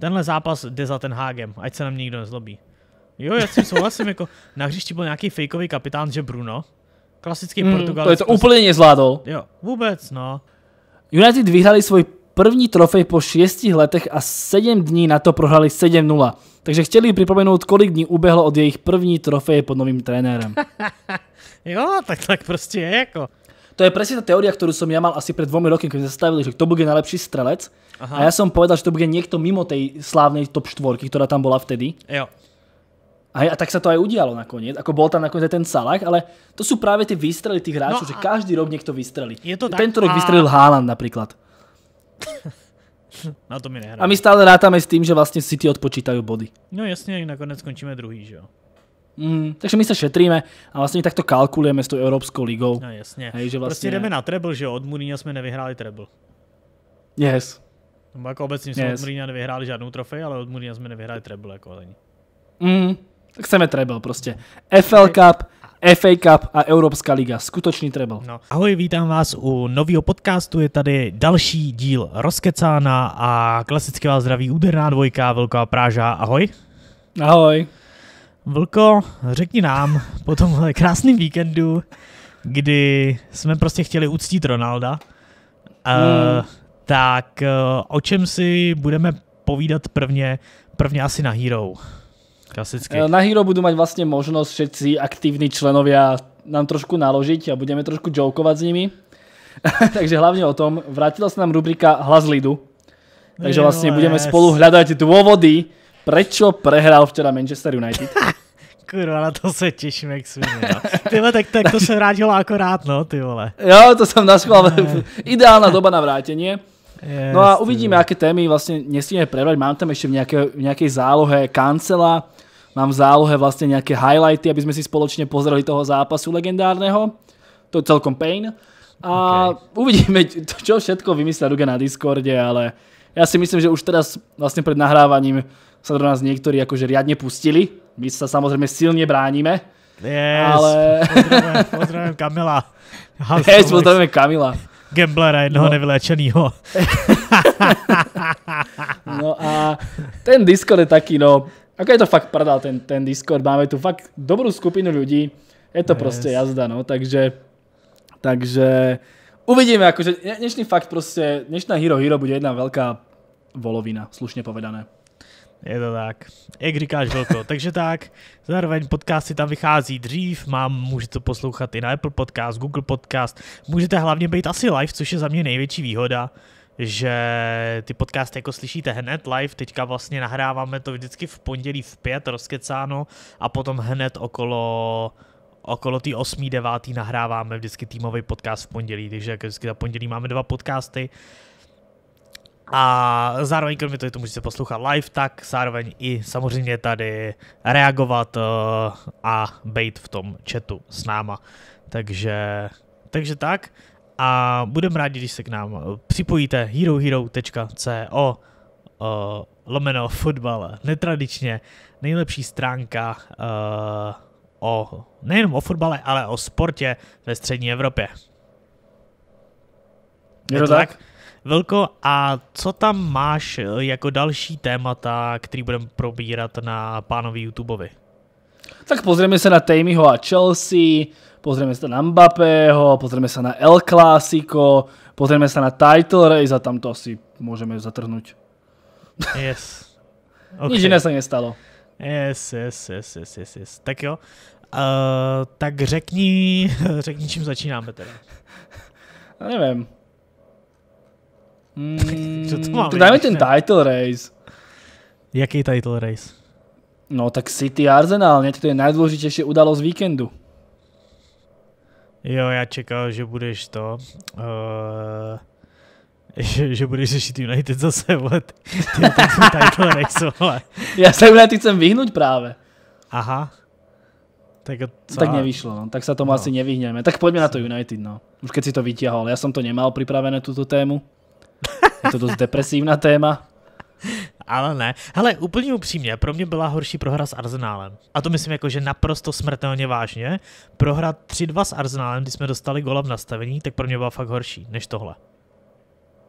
tenhle zápas jde za ten Hágem, ať se nám nikdo nezlobí. Jo, já si souhlasím, jako na hřišti byl nějaký fejkový kapitán, že Bruno, klasický mm, Portugal. To je to prostě... úplně nezvládol. Jo, vůbec, no. United vyhrali svůj první trofej po šesti letech a sedm dní na to prohrali 7-0. Takže chtěli připomenout, kolik dní uběhlo od jejich první trofeje pod novým trenérem. jo, tak tak prostě je jako. To je presne tá teória, ktorú som ja mal asi pred dvomi roky, keď sme zastavili, že kto bude najlepší strelec. Aha. A ja som povedal, že to bude niekto mimo tej slávnej top štvorky, ktorá tam bola vtedy. Jo. A, a tak sa to aj udialo nakoniec. Ako bol tam nakoniec ten Salah, ale to sú práve tie výstrely tých hráčov, no, že každý rok niekto vystrelí. Je to Tento tak, rok a... vystrelil Haaland napríklad. Na to mi nehrá. A my stále rátame s tým, že vlastne City odpočítajú body. No jasne, nakoniec skončíme druhý, že jo. Mm, takže my se šetríme a vlastně tak to kalkulujeme s tou Evropskou ligou. No jasně. Hej, že prostě vlastně... Prostě jdeme na treble, že Od Mourinho jsme nevyhráli treble. Yes. No, jako obecně jsme yes. od Mourinho nevyhráli žádnou trofej, ale od Mourinho jsme nevyhráli treble jako ani. Mm, chceme treble prostě. FL Cup, FA Cup a Evropská liga. Skutočný treble. No. Ahoj, vítám vás u nového podcastu. Je tady další díl Rozkecána a klasicky vás zdraví úderná dvojka Velká Práža. Ahoj. Ahoj. Vlko, řekni nám po tomhle krásném víkendu, kdy jsme prostě chtěli uctít Ronalda, eh, hmm. uh, tak uh, o čem si budeme povídat prvně, prvně asi na Hero. Klasicky. Eh, na Hero budu mít vlastně možnost všetci aktivní členovia nám trošku naložit a budeme trošku jokovat s nimi. Takže hlavně o tom, vrátila se nám rubrika Hlas lidu. Takže vlastně budeme spolu hledat důvody, Prečo prehral včera Manchester United? Kurva, na to se těším, jak svině. vole, tak, tak to se vrátilo akorát, no, ty vole. Jo, to jsem naschval. Ideálna doba na vrátění. Yes, no a uvidíme, jaké témy vlastně nesmíme prebrať. Mám tam ještě v nějaké, v nějaké zálohe kancela, mám v zálohe vlastně nějaké highlighty, aby jsme si společně pozreli toho zápasu legendárného. To je celkom pain. A okay. uvidíme, čo všetko vymyslí Ruge na Discorde, ale já si myslím, že už teraz vlastně před nahrávaním sa do nás niektorí akože riadne pustili. My sa samozrejme silne bránime. Yes, ale... pozdravujem, Kamila. Yes, pozdravujem Kamila. Gamblera, jednoho no. nevyléčenýho. no a ten Discord je taký, no, ako je to fakt prdá ten, ten Discord, máme tu fakt dobrú skupinu ľudí, je to no, prostě yes. proste jazda, no, takže, takže uvidíme, akože dnešný fakt proste, dnešná Hero Hero bude jedna veľká volovina, slušne povedané. Je to tak. Jak říkáš, Velko. Takže tak, zároveň podcasty tam vychází dřív, mám, můžete to poslouchat i na Apple Podcast, Google Podcast, můžete hlavně být asi live, což je za mě největší výhoda, že ty podcasty jako slyšíte hned live, teďka vlastně nahráváme to vždycky v pondělí v pět rozkecáno a potom hned okolo okolo tý 8. 9. nahráváme vždycky týmový podcast v pondělí, takže jako vždycky za pondělí máme dva podcasty a zároveň kromě toho, že to můžete poslouchat live, tak zároveň i samozřejmě tady reagovat eh, a být v tom chatu s náma. Takže, takže tak. A budeme rádi, když se k nám eh, připojíte herohero.co eh, lomeno fotbal. Netradičně nejlepší stránka o nejenom o fotbale, ale o sportě ve střední Evropě. Je to tak? tak? Velko, a co tam máš eh, jako další témata, který budeme probírat na pánovi YouTubeovi? Tak pozrieme se na Tameyho a Chelsea, pozrieme se na Mbappého, pozrieme se na El Clásico, pozrieme se na title race a tam to asi můžeme zatrhnout. Yes. Okay. Nic iné se nestalo. Yes, yes, yes, yes, yes, yes. Tak jo. Uh, tak řekni, řekni, čím začínáme teda. Nevím. Mm, Co to máme? Tak ten title race. Jaký title race? No tak City Arsenal, ne? To je najdôležitejšie udalosť víkendu. Jo, já čekal, že budeš to. Uh, že, že budeš řešit United zase, vole. Ty, ty title race, vole. Já se United chcem vyhnout právě. Aha. Tak, co? tak nevyšlo, no. tak sa tomu no. asi nevyhneme. Tak poďme na to United, no. Už keď si to vytiahol, ja som to nemal pripravené, túto tému. Je to dost depresivní téma. Ale ne. Hele, úplně upřímně, pro mě byla horší prohra s Arsenálem. A to myslím jako, že naprosto smrtelně vážně. Prohra 3-2 s Arsenálem, když jsme dostali gola v nastavení, tak pro mě byla fakt horší než tohle.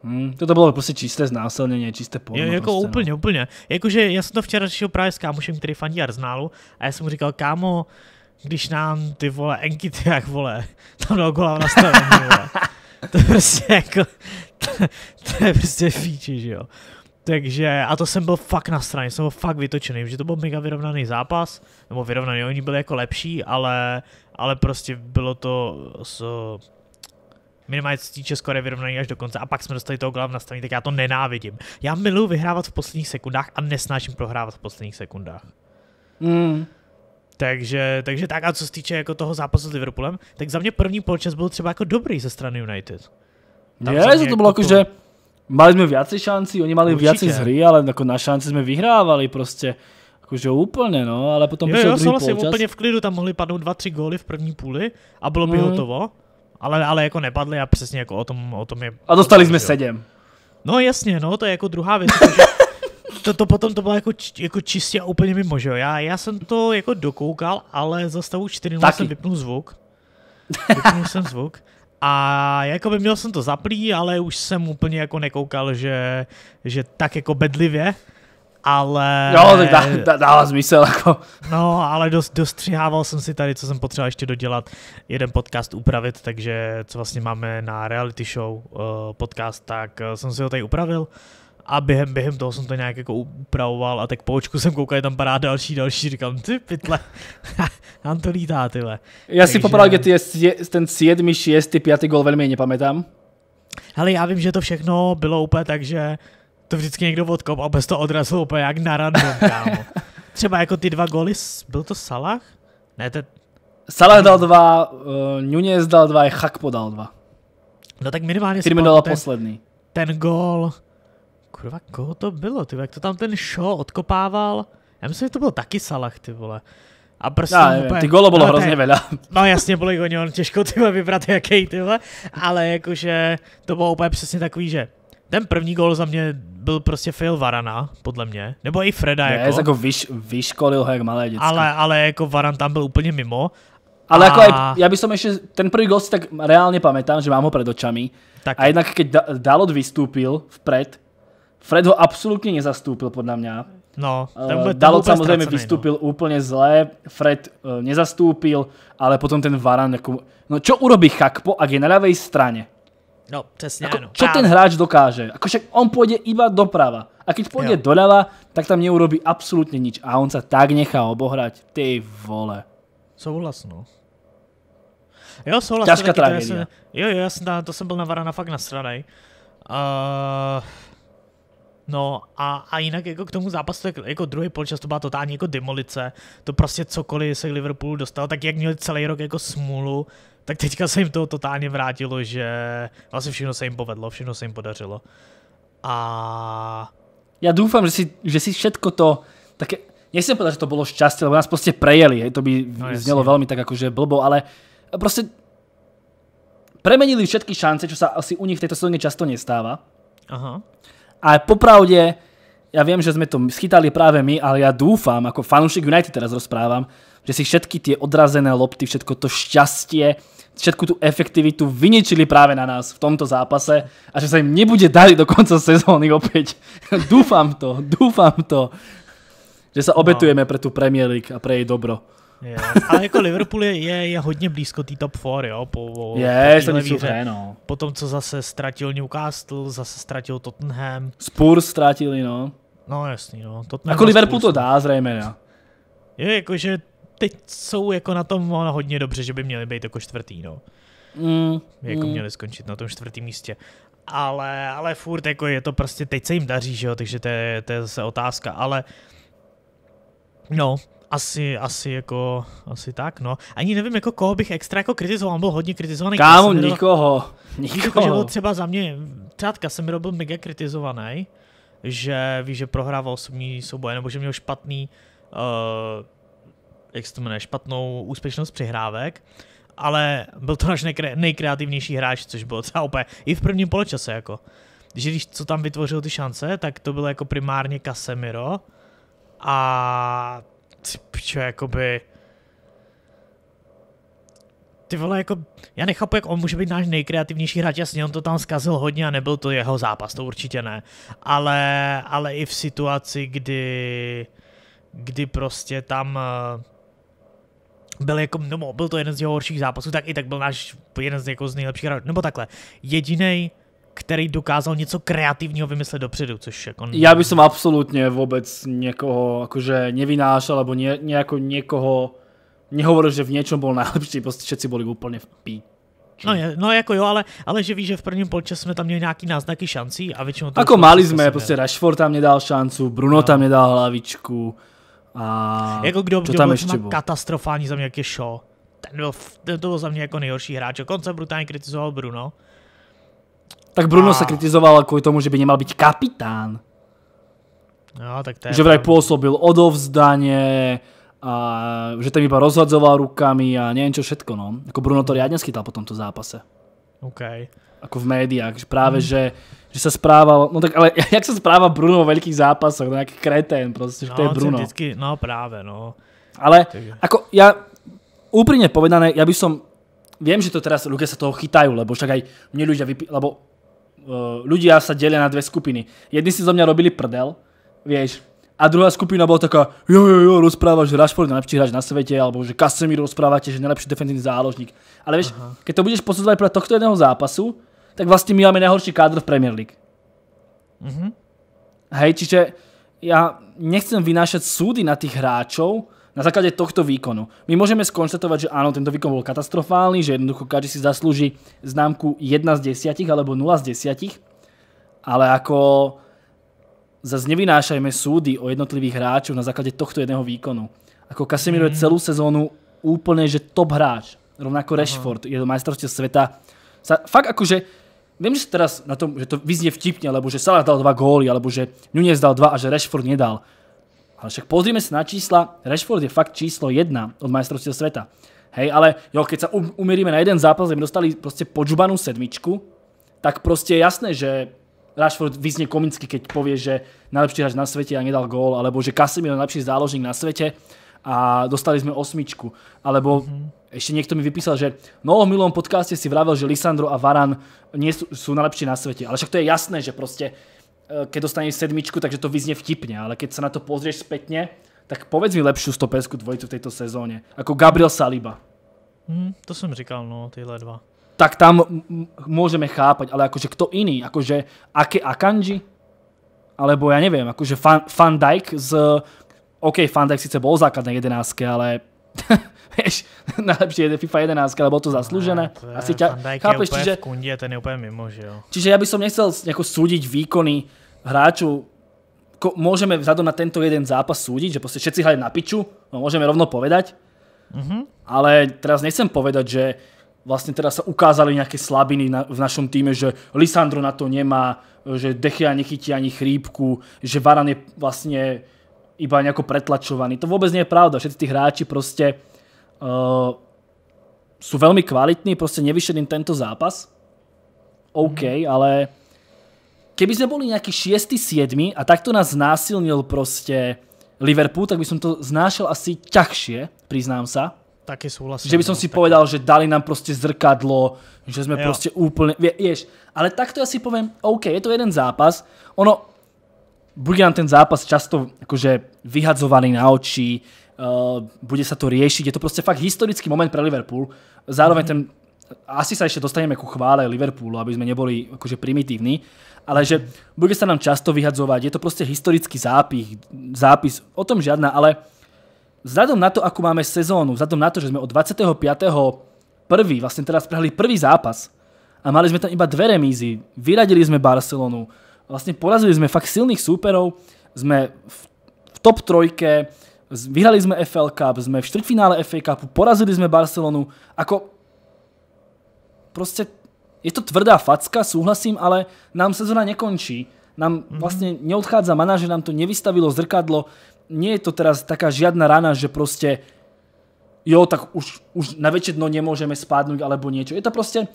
Hmm, to, to bylo prostě čisté znásilnění, čisté porno. Jo, jako prostě, no. úplně, no. úplně. Jakože já jsem to včera řešil právě s kámošem, který fandí Arsenálu a já jsem mu říkal, kámo, když nám ty vole Enkity, jak vole, tam dal gola v nastavení, vole. To prostě jako, to je prostě fíči, že jo. Takže, a to jsem byl fakt na straně, jsem byl fakt vytočený, že to byl mega vyrovnaný zápas, nebo vyrovnaný, oni byli jako lepší, ale, ale prostě bylo to s minimálně z týče skoro vyrovnaný až do konce a pak jsme dostali toho glav na nastavení, tak já to nenávidím. Já miluji vyhrávat v posledních sekundách a nesnáším prohrávat v posledních sekundách. Mm. Takže, takže tak a co se týče jako toho zápasu s Liverpoolem, tak za mě první polčas byl třeba jako dobrý ze strany United. Nie, že to bolo ako, že Mali sme viacej šanci, oni mali Určite. viacej z hry, ale ako na šanci sme vyhrávali proste. Akože úplně, no, ale potom jo, přišel jo, druhý souhlasím, úplně v klidu, tam mohli padnout dva, tři góly v první půli a bylo by mm. hotovo. Ale, ale jako nepadli a přesně jako o tom, o tom je... A dostali jsme sedm. No jasně, no, to je jako druhá věc. Jako, to, to potom to bylo jako, jako čistě a úplně mimo, že jo. Já, já jsem to jako dokoukal, ale za stavu 4 jsem vypnul zvuk. Vypnul jsem zvuk. A jakoby měl jsem to zaplý, ale už jsem úplně jako nekoukal, že, že tak jako bedlivě, ale... Jo, tak dá, dá, dává smysl, jako. No, ale dost, dostřihával jsem si tady, co jsem potřeboval ještě dodělat, jeden podcast upravit, takže co vlastně máme na reality show uh, podcast, tak eh, jsem si ho tady upravil. Uh, a během, během toho jsem to nějak jako upravoval a tak po očku jsem koukal, je tam pará další, další, říkám, ty pytle, nám to lítá, tyhle. Já si popravil, že... ten 7, 6, 5 gol velmi nepamětám. Hele, já vím, že to všechno bylo úplně tak, že to vždycky někdo odkop a bez toho odrazil úplně jak na random, kámo. Třeba jako ty dva goly, byl to Salah? Ne, to... Salah dal dva, uh, Nunez dal dva, Chakpo dal dva. No tak minimálně... Který mi dal poslední. Ten, ten gol, Kurva, koho to bylo, ty jak to tam ten show odkopával? Já myslím, že to byl taky Salah, ty vole. A prostě já, úplně, ty golo bylo no, hrozně veľa. No jasně, byli oni, on těžko ty vybrat jaký ty vole, ale jakože to bylo úplně přesně takový, že ten první gol za mě byl prostě fail Varana, podle mě. Nebo i Freda. Je, jako, jako vyš, vyškolil ho jak malé děcko. Ale, ale jako Varan tam byl úplně mimo. Ale jako a... jako já ja ještě, ten první gol si tak reálně pamätám, že mám ho před očami. Tak. A jednak keď Dalot vystúpil vpred, Fred ho absolutně nezastúpil, podľa mňa. No, eh, ten byl, Dalot samozřejmě vystúpil no. úplně zle, Fred uh, eh, nezastúpil, ale potom ten Varan, jako, no čo urobí Chakpo, ak je na ľavej strane? No, přesně jako, ano. Čo ten hráč dokáže? Ako však on půjde iba doprava. A keď půjde doleva, tak tam neurobí absolutně nič. A on se tak nechá obohrať. Ty vole. Souhlas, no. Jo, souhlas. Ťažká tragédia. Jo, jo, já jsem, to jsem byl na Varana fakt nasranej. Uh, No a, a jinak jako k tomu zápasu, tak jako druhý polčas to byla totální jako demolice, to prostě cokoliv se k Liverpoolu dostal, tak jak měli celý rok jako smůlu, tak teďka se jim to totálně vrátilo, že vlastně všechno se jim povedlo, všechno se jim podařilo. A... Já doufám, že si, že si všetko to, tak nechcem povedať, že to bolo šťastie, lebo nás proste prejeli, hej, to by no, znelo velmi veľmi tak akože blbo, ale proste premenili všetky šance, čo sa asi u nich v tejto sezóne často nestáva. Aha. A popravde, ja viem, že sme to schytali práve my, ale ja dúfam, ako fanúšik United teraz rozprávam, že si všetky tie odrazené lopty, všetko to šťastie, všetku tú efektivitu vyničili práve na nás v tomto zápase a že sa im nebude dali do konca sezóny opäť. dúfam to, dúfam to, že sa obetujeme no. pre tú Premier League a pre jej dobro. Je, ale jako Liverpool je, je, je hodně blízko té top 4, jo, po, po, je, po to Je, no. Po tom, co zase ztratil Newcastle, zase ztratil Tottenham. Spurs ztratili, no. No jasný, no. Tottenham jako Liverpool Spurs. to no. dá zřejmě, no. Je, jakože teď jsou jako na tom no, hodně dobře, že by měli být jako čtvrtý, no. Mm, jako mm. měli skončit na tom čtvrtém místě. Ale, ale furt jako je to prostě, teď se jim daří, že jo, takže to je, to je zase otázka, ale uh, No, asi, asi jako, asi tak, no. Ani nevím, jako koho bych extra jako kritizoval, on byl hodně kritizovaný. Kámo, nikoho, nikoho. Jako, že byl třeba za mě, třeba jsem byl mega kritizovaný, že víš, že prohrával osobní souboje, nebo že měl špatný, uh, jak se to jmenuje, špatnou úspěšnost přihrávek, ale byl to náš nejkre, nejkreativnější hráč, což bylo třeba úplně i v prvním poločase, jako. Že když co tam vytvořil ty šance, tak to bylo jako primárně Casemiro, a ty pičo, jakoby... Ty vole, jako, já nechápu, jak on může být náš nejkreativnější hráč, jasně, on to tam zkazil hodně a nebyl to jeho zápas, to určitě ne. Ale, ale i v situaci, kdy, kdy prostě tam eh, byl jako, no, byl to jeden z jeho horších zápasů, tak i tak byl náš jeden z, jako z nejlepších hráčů, nebo takhle. Jediný který dokázal něco kreativního vymyslet dopředu, což jako... Já bych som absolutně vůbec někoho jakože nevynášel, alebo ně, někoho, niekoho nehovoril, že v něčem byl nejlepší, prostě všetci byli úplně v pí. No, je, no jako jo, ale, ale že víš, že v prvním polčase jsme tam měli nějaký náznaky šancí a většinou... Ako mali jsme, prostě Rashford tam nedal šancu, Bruno no. tam nedal hlavičku a... Jako kdo, kdo tam ještě byl? katastrofální za mě, jak je Shaw. Ten byl, ten to byl za mě jako nejhorší hráč. Konce brutálně kritizoval Bruno, tak Bruno a... se kritizoval kvůli tomu, že by nemal být kapitán. No, tak to je že vraj působil odovzdanie, a že tam iba rozhadzoval rukami a nevím čo všetko. No. Ako Bruno to riadne schytal po tomto zápase. OK. Ako v médiách. Že práve, mm. že, že sa správal, no tak ale jak sa správa Bruno v veľkých zápasoch, no nejaký kretén prostě, že no, to je no, Bruno. Vždycky, no práve, no. Ale Takže... ako ja, úprimne povedané, ja by som viem, že to teraz ľudia sa toho chytajú, lebo však aj mne ľudia vypí, lebo uh, ľudia sa delia na dve skupiny. Jedni si zo mňa robili prdel, vieš, a druhá skupina bola taká, jo, jo, jo, rozpráva, že Rashford je najlepší hráč na svete, alebo že Casemiro rozprávate, že najlepší defensívny záložník. Ale vieš, Aha. keď to budeš posudzovať pre tohto jedného zápasu, tak vlastne my máme najhorší kádr v Premier League. Mhm. Hej, čiže ja nechcem vynášať súdy na tých hráčov, na základe tohto výkonu my môžeme skonštatovať, že áno, tento výkon bol katastrofálny, že jednoducho každý si zaslúži známku 1 z 10 alebo 0 z 10, ale ako zase nevynášajme súdy o jednotlivých hráčov na základe tohto jedného výkonu. Ako Casemiro mm. je mhm. celú sezónu úplne, že top hráč. Rovnako Rashford je do majstrovstiev sveta. Sa, fakt akože Viem, že teraz na tom, že to vyznie vtipne, alebo že Salah dal dva góly, alebo že Nunez dal dva a že Rashford nedal. Ale však pozrime sa na čísla, Rashford je fakt číslo jedna od majstrovstiev sveta. Hej, ale jo, keď sa um, na jeden zápas, kde dostali proste počubanú sedmičku, tak proste je jasné, že Rashford vyznie komicky, keď povie, že najlepší hráč na svete a nedal gól, alebo že Casemiro je najlepší záložník na svete a dostali sme osmičku. Alebo mhm. ešte niekto mi vypísal, že no v milom podcaste si vravel, že Lisandro a Varan sú najlepší na svete. Ale však to je jasné, že proste Eh, keď dostaneš sedmičku, takže to vyznie vtipne, ale keď sa na to pozrieš spätne, tak povedz mi lepšiu stopersku dvojicu v tejto sezóne. Ako Gabriel Saliba. Hmm, to jsem říkal, no, tyhle dva. Tak tam můžeme chápať, ale akože kto iný? Akože Ake Akanji? Alebo ja neviem, akože Van, Van Dijk z... OK, Van Dijk sice bol v základnej jedenáctke, ale vieš, najlepšie je FIFA 11, ale bolo to zaslúžené. Ne, to je, Asi ťa, chápeš, čiže... V kundě, ten je úplně mimo, že jo. Čiže ja by som nechcel súdiť výkony hráču ko, môžeme vzhľadom na tento jeden zápas súdiť, že proste všetci hrajú na piču, no môžeme rovno povedať. Mm-hmm. Ale teraz nechcem povedať, že vlastne teraz sa ukázali nejaké slabiny na, v našom týme, že Lisandro na to nemá, že Dechia nechytí ani chrípku, že Varan je vlastne iba nejako pretlačovaný. To vôbec nie je pravda. Všetci tí hráči proste uh, sú veľmi kvalitní, proste nevyšiel im tento zápas. OK, mm-hmm. ale keby sme boli nejaký 6. 7. a takto nás znásilnil proste Liverpool, tak by som to znášal asi ťažšie, priznám sa. Také súhlasím. Že by som no, si také. povedal, že dali nám proste zrkadlo, že sme jo. proste úplne, vieš. Ale takto ja si poviem, OK, je to jeden zápas, ono, bude nám ten zápas často akože vyhadzovaný na oči, uh, bude sa to riešiť, je to proste fakt historický moment pre Liverpool. Zároveň mm. ten, asi sa ešte dostaneme ku chvále Liverpoolu, aby sme neboli akože primitívni, ale že bude sa nám často vyhadzovať, je to proste historický zápis, zápis o tom žiadna, ale vzhľadom na to, ako máme sezónu, vzhľadom na to, že sme od 25. prvý, vlastne teraz prehli prvý zápas a mali sme tam iba dve remízy, vyradili sme Barcelonu, vlastne porazili sme fakt silných súperov, sme v, top trojke, vyhrali sme FL Cup, sme v štvrtfinále FA Cupu, porazili sme Barcelonu, ako proste je to tvrdá facka, súhlasím, ale nám sezóna nekončí. Nám mm-hmm. vlastne neodchádza manažer, nám to nevystavilo zrkadlo. Nie je to teraz taká žiadna rana, že proste jo, tak už, už na väčšie dno nemôžeme spádnuť alebo niečo. Je to proste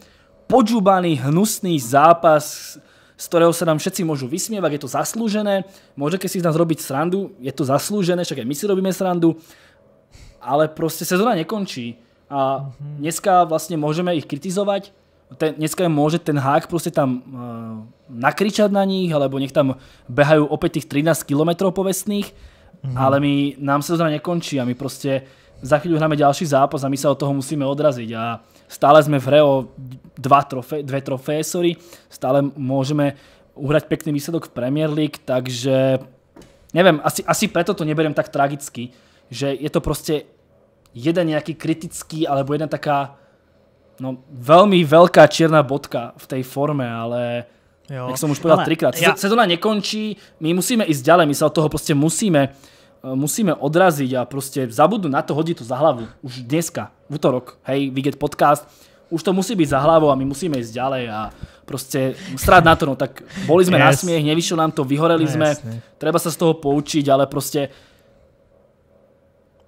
podžubaný, hnusný zápas, z ktorého sa nám všetci môžu vysmievať, je to zaslúžené, môže keď si z nás robiť srandu, je to zaslúžené, však aj my si robíme srandu, ale proste sezóna nekončí. A mhm. dneska vlastne môžeme ich kritizovať, ten, dneska je môže ten hák prostě tam uh, eh, nakričať na nich, alebo nech tam behajú opět tých 13 km povestných, mm. ale my, nám se to nekončí a my prostě za chvíľu hráme další zápas a my sa od toho musíme odrazit a stále jsme v hre o dva trofé, dve trofeje, sorry, stále můžeme uhrať pekný výsledok v Premier League, takže nevím, asi, asi preto to neberiem tak tragicky, že je to prostě jeden nějaký kritický alebo jedna taká no, veľmi veľká čierna bodka v tej forme, ale jo. jak som už povedal trikrát, ja... sezóna nekončí, my musíme ísť ďalej, my sa od toho proste musíme, eh, musíme odraziť a proste zabudnú na to, hodí to za hlavu. Už dneska, v útorok, hej, vyget podcast, už to musí byť za hlavou a my musíme ísť ďalej a proste strát na to, no tak boli sme yes. na smiech, nevyšlo nám to, vyhoreli yes, no, sme, treba sa z toho poučiť, ale proste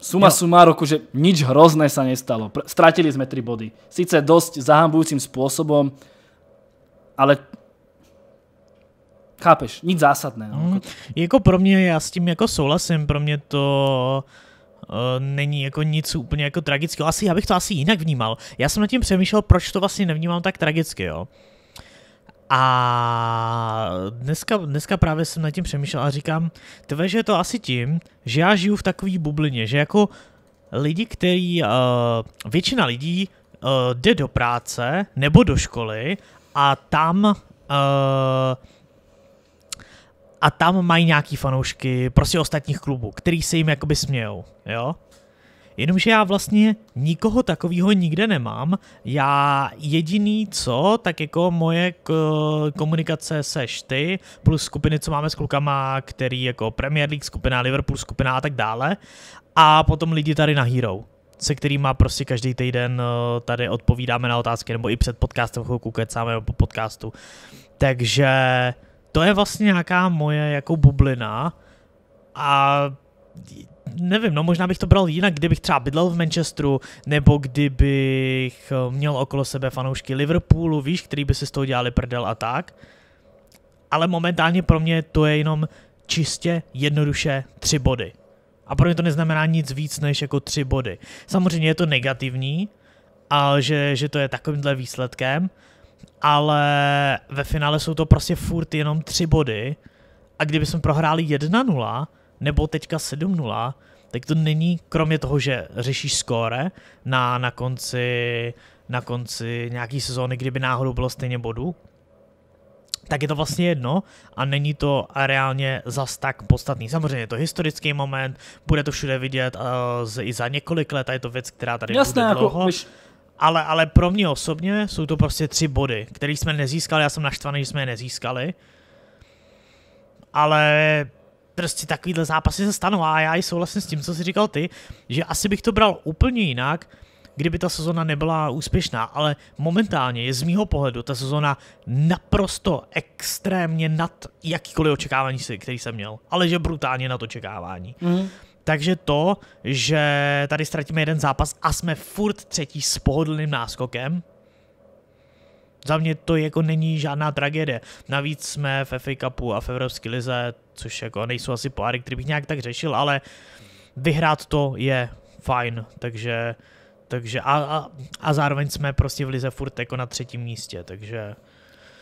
suma jo. suma roku, že nič hrozné sa nestalo. Pr- stratili sme tri body. Sice dosť zahambujúcim spôsobom, ale chápeš, nic zásadného. No. Mm, jako pro mě, já s tím jako souhlasím, pro mě to uh, není jako nic úplně jako tragického. Asi já bych to asi jinak vnímal. Já jsem nad tím přemýšlel, proč to vlastně nevnímám tak tragicky, jo. Uh, a dneska, dneska právě jsem nad tím přemýšlel a říkám, tve, že je to asi tím, že já žiju v takové bublině, že jako lidi, který, uh, většina lidí uh, jde do práce nebo do školy a tam uh, a tam mají nějaký fanoušky prostě ostatních klubů, který se jim jakoby smějou, jo? Jenomže já vlastně nikoho takového nikde nemám. Já jediný co, tak jako moje komunikace se ty, plus skupiny, co máme s klukama, který jako Premier League skupina, Liverpool skupina a tak dále. A potom lidi tady na Hero se kterýma prostě každý týden eh, tady odpovídáme na otázky, nebo i před podcastem chvilku kecáme po podcastu. Takže to je vlastně nějaká moje jako bublina a nevím, no možná bych to bral jinak, kdybych třeba bydlel v Manchesteru, nebo kdybych eh, měl okolo sebe fanoušky Liverpoolu, víš, který by si z toho dělali prdel a tak. Ale momentálně pro mě to je jenom čistě, jednoduše tři body. A pro mě to neznamená nic víc než jako tři body. Samozřejmě je to negativní, a že, že to je takovýmhle výsledkem, ale ve finále jsou to prostě furt jenom tři body a kdyby jsme prohráli 1-0, nebo teďka 7-0, tak to není, kromě toho, že řešíš skóre na, na konci na konci nějaký sezóny, kdyby náhodou bylo stejně bodů, tak je to vlastně jedno a není to reálně zas tak podstatný. Samozřejmě je to historický moment, bude to všude vidět uh, z, i za několik let a je to věc, která tady Jasné, bude jako dlouho. Jako, ale, ale pro mě osobně jsou to prostě tři body, které jsme nezískali, já jsem naštvaný, že jsme je nezískali. Ale prostě takovýhle zápasy se stanou a já i souhlasím s tím, co jsi říkal ty, že asi bych to bral úplně jinak, kdyby ta sezona nebyla úspěšná, ale momentálně je z mýho pohledu ta sezona naprosto extrémně nad jakýkoliv očekávání, který jsem měl, ale že brutálně nad očekávání. Mm. Takže to, že tady ztratíme jeden zápas a jsme furt třetí s pohodlným náskokem, za mě to jako není žádná tragédie. Navíc jsme v FA Cupu a v Evropské lize, což jako nejsou asi poháry, který bych nějak tak řešil, ale vyhrát to je fajn, takže, takže a, a, a zároveň jsme prostě v lize furt jako na třetím místě, takže...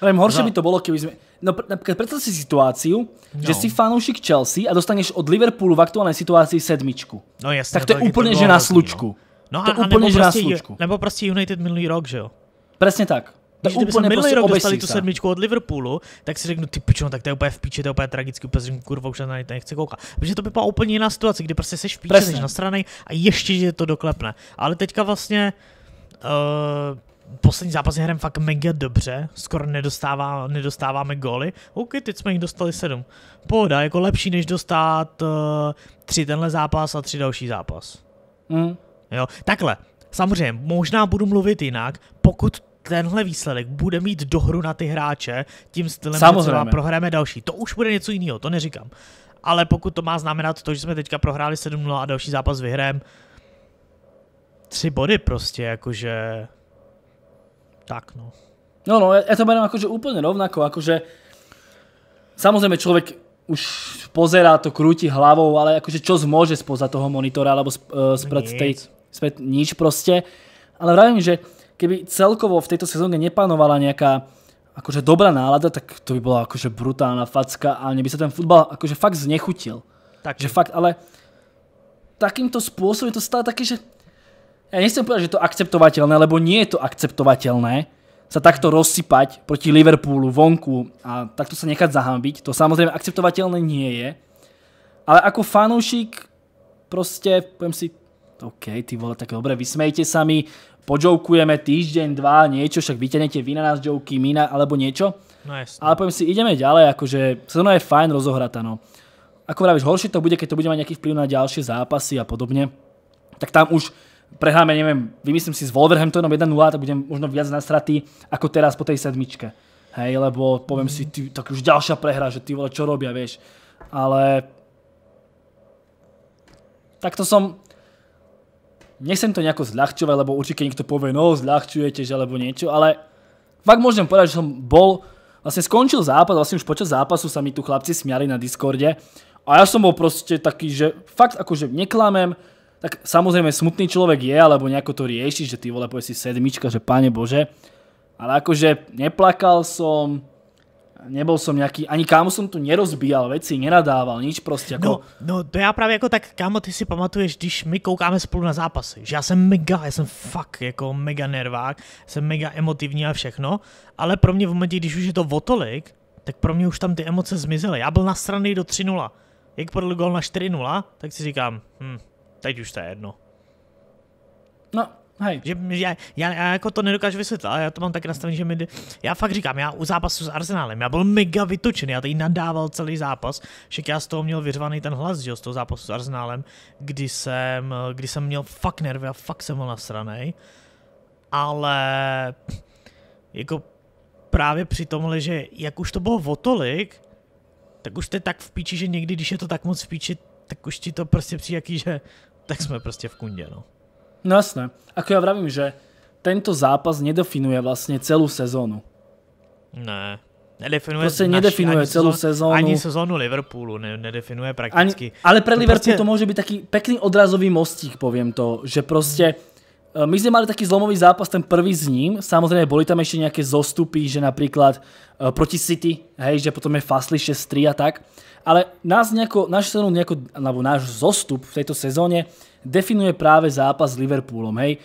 Ale horší by to bylo, kdyby jsme. No představ si situaci, no. že si fanoušik Chelsea a dostaneš od Liverpoolu v aktuální situaci sedmičku. No jasně. Tak to je úplně, to že na no. slučku. No. no to a, a úplne, nebo, že prostě, na slučku. nebo prostě United minulý rok, že jo? Přesně tak. Když úplně minulý rok dostali tu sedmičku od Liverpoolu, tak si řeknu, ty pičo, no, tak to je úplně v píči, to je úplně tragický, úplně řeknu, kurva, už na něj nechci koukat. Protože to by byla úplně jiná situace, kdy prostě seš v píči, seš straně a ještě, že to doklepne. Ale teďka vlastně uh, poslední zápas hrem fakt mega dobře, skoro nedostává, nedostáváme góly. OK, teď jsme jich dostali sedm. Pohoda, jako lepší, než dostat uh, tři tenhle zápas a tři další zápas. Mm. Jo, takhle, Samozřejmě, možná budu mluvit jinak, pokud tenhle výsledek bude mít dohru na ty hráče tím stylem, Samozřejmě. že prohráme další. To už bude něco jiného, to neříkám. Ale pokud to má znamenat to, že jsme teďka prohráli 7-0 a další zápas vyhrém, tři body prostě, jakože... Tak no. No, no, já to beriem jakože úplně rovnako, jakože samozřejmě člověk už pozerá to, krúti hlavou, ale akože čo zmôže spoza toho monitora, alebo sp, uh, eh, spred tej, spred nič proste. Ale vravím, že keby celkovo v tejto sezóne nepanovala nejaká akože dobrá nálada, tak to by bola akože brutálna facka a mne by sa ten futbal akože fakt znechutil. Tak. Že fakt, ale takýmto spôsobom je to stále také, že ja nechcem povedať, že je to akceptovateľné, lebo nie je to akceptovateľné sa takto rozsypať proti Liverpoolu vonku a takto sa nechať zahambiť. To samozrejme akceptovateľné nie je. Ale ako fanúšik proste, poviem si, OK, ty vole, tak dobre, vysmejte sa mi, požoukujeme týždeň, dva, niečo, však vyťanete vy na nás joky, my na, alebo niečo. No jasne. Ale poviem si, ideme ďalej, akože sezóna je fajn rozohratá, no. Ako vravíš, horšie to bude, keď to bude mať nejaký vplyv na ďalšie zápasy a podobne. Tak tam už prehráme, neviem, vymyslím si s Wolverhamptonom 1-0, tak budem možno viac nasratý ako teraz po tej sedmičke. Hej, lebo poviem si, tak už ďalšia prehra, že ty vole, čo robia, vieš. Ale to som, nechcem to nejako zľahčovať, lebo určite niekto povie, no zľahčujete, že alebo niečo, ale fakt môžem povedať, že som bol, vlastne skončil zápas, vlastne už počas zápasu sa mi tu chlapci smiali na Discorde a ja som bol proste taký, že fakt akože neklamem, tak samozrejme smutný človek je, alebo nejako to rieši, že ty vole povie si sedmička, že pane bože, ale akože neplakal som, nebol som nejaký, ani kámo som tu nerozbíjal veci, nenadával, nič prostě. Jako... No, no, to ja práve jako tak, kámo, ty si pamatuješ, když my koukáme spolu na zápasy, že já som mega, já som fakt jako mega nervák, som mega emotivní a všechno, ale pro mňa v momente, když už je to votolik, tak pro mňa už tam ty emoce zmizely. Já byl na straně do 3-0. Jak podľa gol na 4-0, tak si říkám, hm, teď už to je jedno. No, že já, já, já, jako to nedokážu vysvětlit, ale já to mám tak nastavený, že mi, já fakt říkám, já u zápasu s Arsenálem, já byl mega vytočený, já tady nadával celý zápas, že já z toho měl vyřvaný ten hlas, že z toho zápasu s Arsenálem, kdy jsem, kdy jsem měl fakt nervy a fakt jsem byl nasranej, ale jako právě při tomhle, že jak už to bylo o tolik, tak už to je tak v píči, že někdy, když je to tak moc v píči, tak už ti to prostě přijde, že tak jsme prostě v kundě, no. No jasné. Ako ja vravím, že tento zápas nedefinuje vlastne celú sezónu. Ne. Nedefinuje prostě nedefinuje naši, celou sezónu. Ani sezónu Liverpoolu ne, nedefinuje prakticky. Ani, ale pro Liverpool prostě... to může být taký pekný odrazový mostík, povím to, že prostě my jsme mali taký zlomový zápas, ten prvý s ním, samozřejmě boli tam ještě nějaké zostupy, že například uh, e, proti City, hej, že potom je Fasli 6-3 a tak, ale nás nejako, náš sezónu nejako, nebo náš zostup v této sezóně definuje práve zápas s Liverpoolom, hej.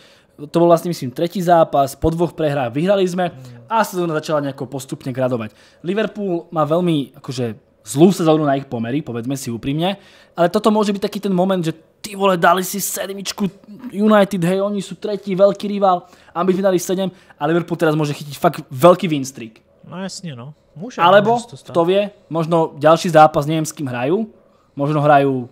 To bol vlastne myslím tretí zápas, po dvoch prehrách vyhrali sme a sezóna začala nejako postupne gradovať. Liverpool má veľmi akože zlú sezónu na ich pomery, povedzme si úprimne, ale toto môže byť taký ten moment, že ty vole, dali si sedmičku United, hej, oni sú tretí veľký rival a my sme dali sedem a Liverpool teraz môže chytiť fakt veľký win streak. No jasne, no. Může, Alebo, to kto vie, možno ďalší zápas, neviem s kým hrajú, možno hrajú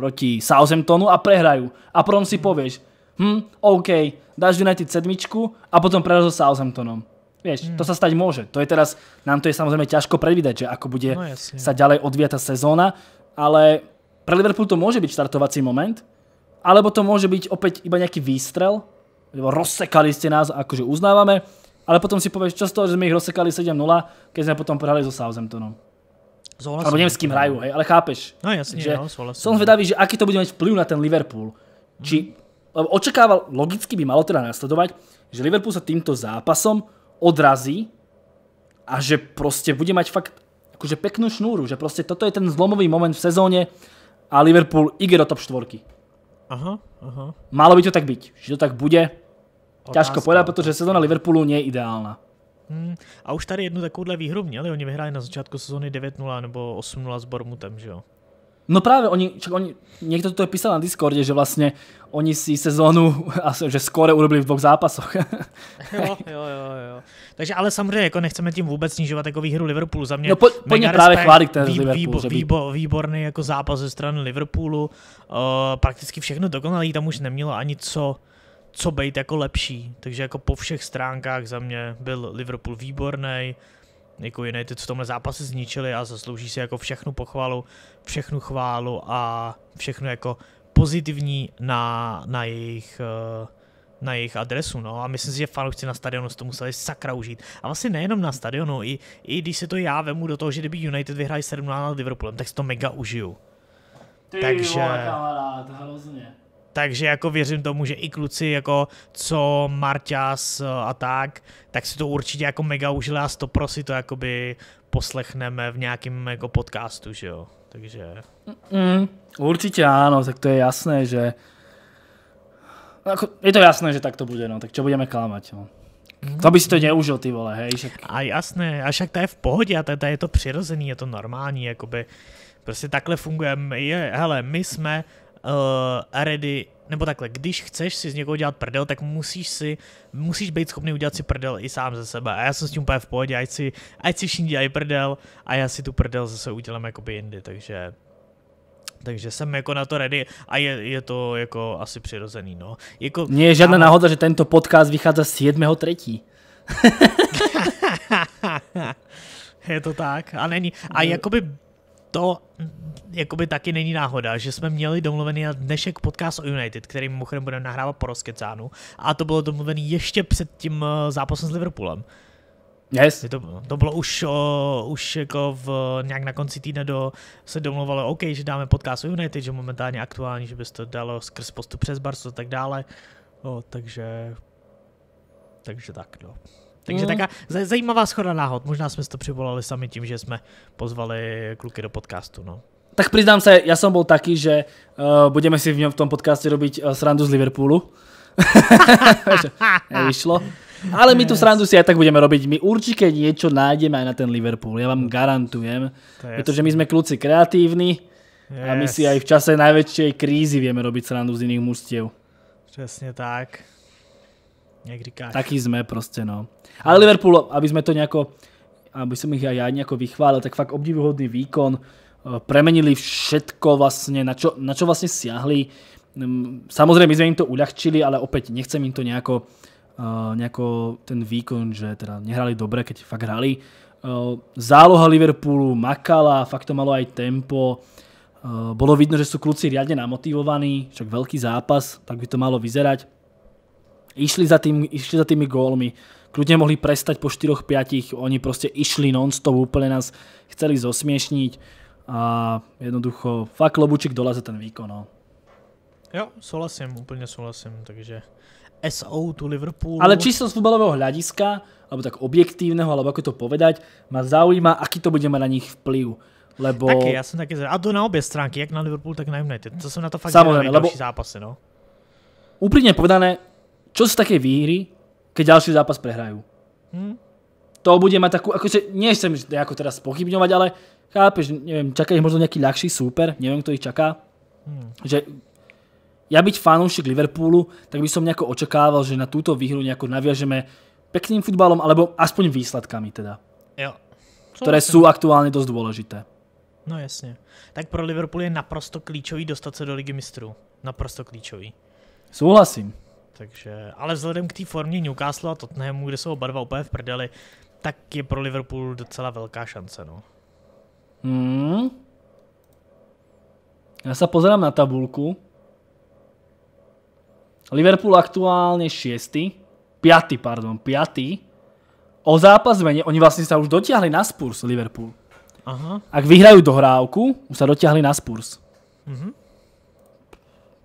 proti Southamptonu a prehrajú. A potom si povieš, hm, OK, dáš United sedmičku a potom prehrajú so Southamptonom. Vieš, hmm. to sa stať môže. To je teraz, nám to je samozrejme ťažko predvídať, že ako bude no, sa ďalej odvíjať tá sezóna, ale pre Liverpool to môže byť štartovací moment, alebo to môže byť opäť iba nejaký výstrel, lebo rozsekali ste nás, akože uznávame, ale potom si povieš, čo z toho, že sme ich rozsekali 7-0, keď sme potom prehrali so Southamptonom. Zohlasím. Alebo neviem, s kým hrajú, hej, ale chápeš. No jasne, že, no, souhlasím. Som zvedavý, no. že aký to bude mať vplyv na ten Liverpool. Či lebo mhm. očakával, logicky by malo teda nasledovať, že Liverpool sa týmto zápasom odrazí a že proste bude mať fakt akože peknú šnúru, že proste toto je ten zlomový moment v sezóne a Liverpool ide do top štvorky. Aha, aha. Malo by to tak byť, že to tak bude. Ťažko povedať, pretože sezóna Liverpoolu nie je ideálna. Hmm. A už tady jednu takovouhle výhru měli, oni vyhráli na začátku sezóny 9-0 nebo 8-0 s Bormutem, že jo? No právě, oni, čak oni, někdo to je písal na Discordě, že vlastně oni si sezónu, že skóre urobili v dvou zápasoch. jo, jo, jo, jo. Takže ale samozřejmě jako nechceme tím vůbec snižovat jako výhru Liverpoolu. Za mě no, po, po mě právě chválí ten vý, Liverpool. Výbo, výbo, výborný jako zápas ze strany Liverpoolu. Uh, prakticky všechno dokonalý tam už nemělo ani co co být jako lepší. Takže jako po všech stránkách za mě byl Liverpool výborný, jako United v tomhle zápase zničili a zaslouží si jako všechnu pochvalu, všechnu chválu a všechno jako pozitivní na, na jejich eh, na jejich adresu, no a myslím si, že fanoušci na stadionu si to museli sakra užít. A vlastně nejenom na stadionu, i, i když se to já vemu do toho, že kdyby United vyhráli 7-0 nad Liverpoolem, tak si to mega užiju. Ty Takže... vole, kamarád, hrozně. Takže jako věřím tomu, že i kluci jako co Marťas eh, a tak, tak si to určitě jako mega užili a stopro si to jakoby poslechneme v nějakém jako podcastu, že jo. Takže... Mm, určitě ano, tak to je jasné, že jako, je to jasné, že tak to bude, no, tak čo budeme klamať, no. To by si to neužil, ty vole, hej. Však... A jasné, a však to je v pohodě, a to je to přirozený, je to normální, jakoby, prostě takhle fungujeme, je, hele, my jsme uh, ready, nebo takhle, když chceš si z někoho dělat prdel, tak musíš si, musíš být schopný udělat si prdel i sám ze sebe. A já jsem s tím úplně v pohodě, ať si, ať si všichni dělají prdel a já si tu prdel zase udělám jakoby jindy, takže... Takže jsem jako na to ready a je, je to jako asi přirozený, no. Jako, Mně je žádná a... náhoda, že tento podcast vychází vychádza třetí? je to tak a není. A no. jakoby to jakoby taky není náhoda, že jsme měli domluvený na dnešek podcast o United, který mimochodem budeme nahrávat po rozkecánu, a to bylo domluvený ještě před tím eh, zápasem s Liverpoolem. Yes. To, to bylo už, o, eh, už jako v, nějak na konci týdne do, se domluvalo, OK, že dáme podcast o United, že momentálně aktuální, že by se to dalo skrz postup přes barso a tak dále. O, takže, takže tak, no. Takže mm. taká zajímavá schoda náhod. Možná jsme si to přivolali sami tím, že jsme pozvali kluky do podcastu. No. Tak přiznám se, já jsem byl taky, že uh, budeme si v něm v tom podcastu robiť uh, eh, srandu z Liverpoolu. Nevyšlo. Ale my tu srandu si aj tak budeme robiť. My určite niečo nájdeme aj na ten Liverpool, ja vám garantujem. Pretože my sme kluci kreatívni a my si aj v čase najväčšej krízy vieme robiť srandu z iných mužstiev. Přesně tak. Jak říkáš. Taky jsme prostě, no. Ale Liverpool, aby jsme to nějako, aby jsem ich a já nejako vychválil, tak fakt obdivuhodný výkon. Eh, premenili všetko vlastně, na čo, na čo vlastně siahli. Mm, samozřejmě, my jsme jim to uľahčili, ale opět, nechcem jim to nějako, eh, nějako ten výkon, že teda nehrali dobré, keď fakt hrali. Eh, záloha Liverpoolu makala, fakt to malo aj tempo. Bolo vidno, že jsou kluci riadne namotivovaní, však veľký zápas, tak by to malo vyzerať išli za, tým, išli za tými gólmi, kľudne mohli prestať po 4-5, oni proste išli non-stop, úplne nás chceli zosmiešniť a jednoducho fakt klobučík dole za ten výkon. No. Jo, súhlasím, úplně súhlasím, takže SO tu Liverpool. Ale čisto z futbalového hľadiska, alebo tak objektívneho, alebo ako to povedať, ma zaujíma, aký to bude mať na nich vplyv. Lebo... Také, já jsem také zvedal. A to na obě stránky, jak na Liverpool, tak na United. To som na to fakt Samozřejmě, lebo... zápasy, no. Úprimne povedané, čo z také výhry, keď ďalší zápas prehrajú? Hm? To bude mať takú, akože nechcem nejako teraz pochybňovať, ale chápeš, neviem, čaká ich možno nejaký ľahší súper, neviem, kto ich čaká. Hm. Že ja byť fanúšik Liverpoolu, tak by som nejako očakával, že na túto výhru nejako naviažeme pekným futbalom, alebo aspoň výsledkami teda. Jo. Ktoré Které jsou aktuálně dost No jasně. Tak pro Liverpool je naprosto klíčový dostat se do Ligy mistrů. Naprosto klíčový. Souhlasím takže, ale vzhledem k té formě Newcastle a Tottenhamu, kde jsou oba dva úplně v prdeli, tak je pro Liverpool docela velká šance. No. Hmm. Já se pozerám na tabulku. Liverpool aktuálně šestý, pátý pardon, pátý. O zápas méně, oni vlastně se už dotiahli na Spurs, Liverpool. Aha. Ak vyhrajú dohrávku, už se dotiahli na Spurs. Mhm.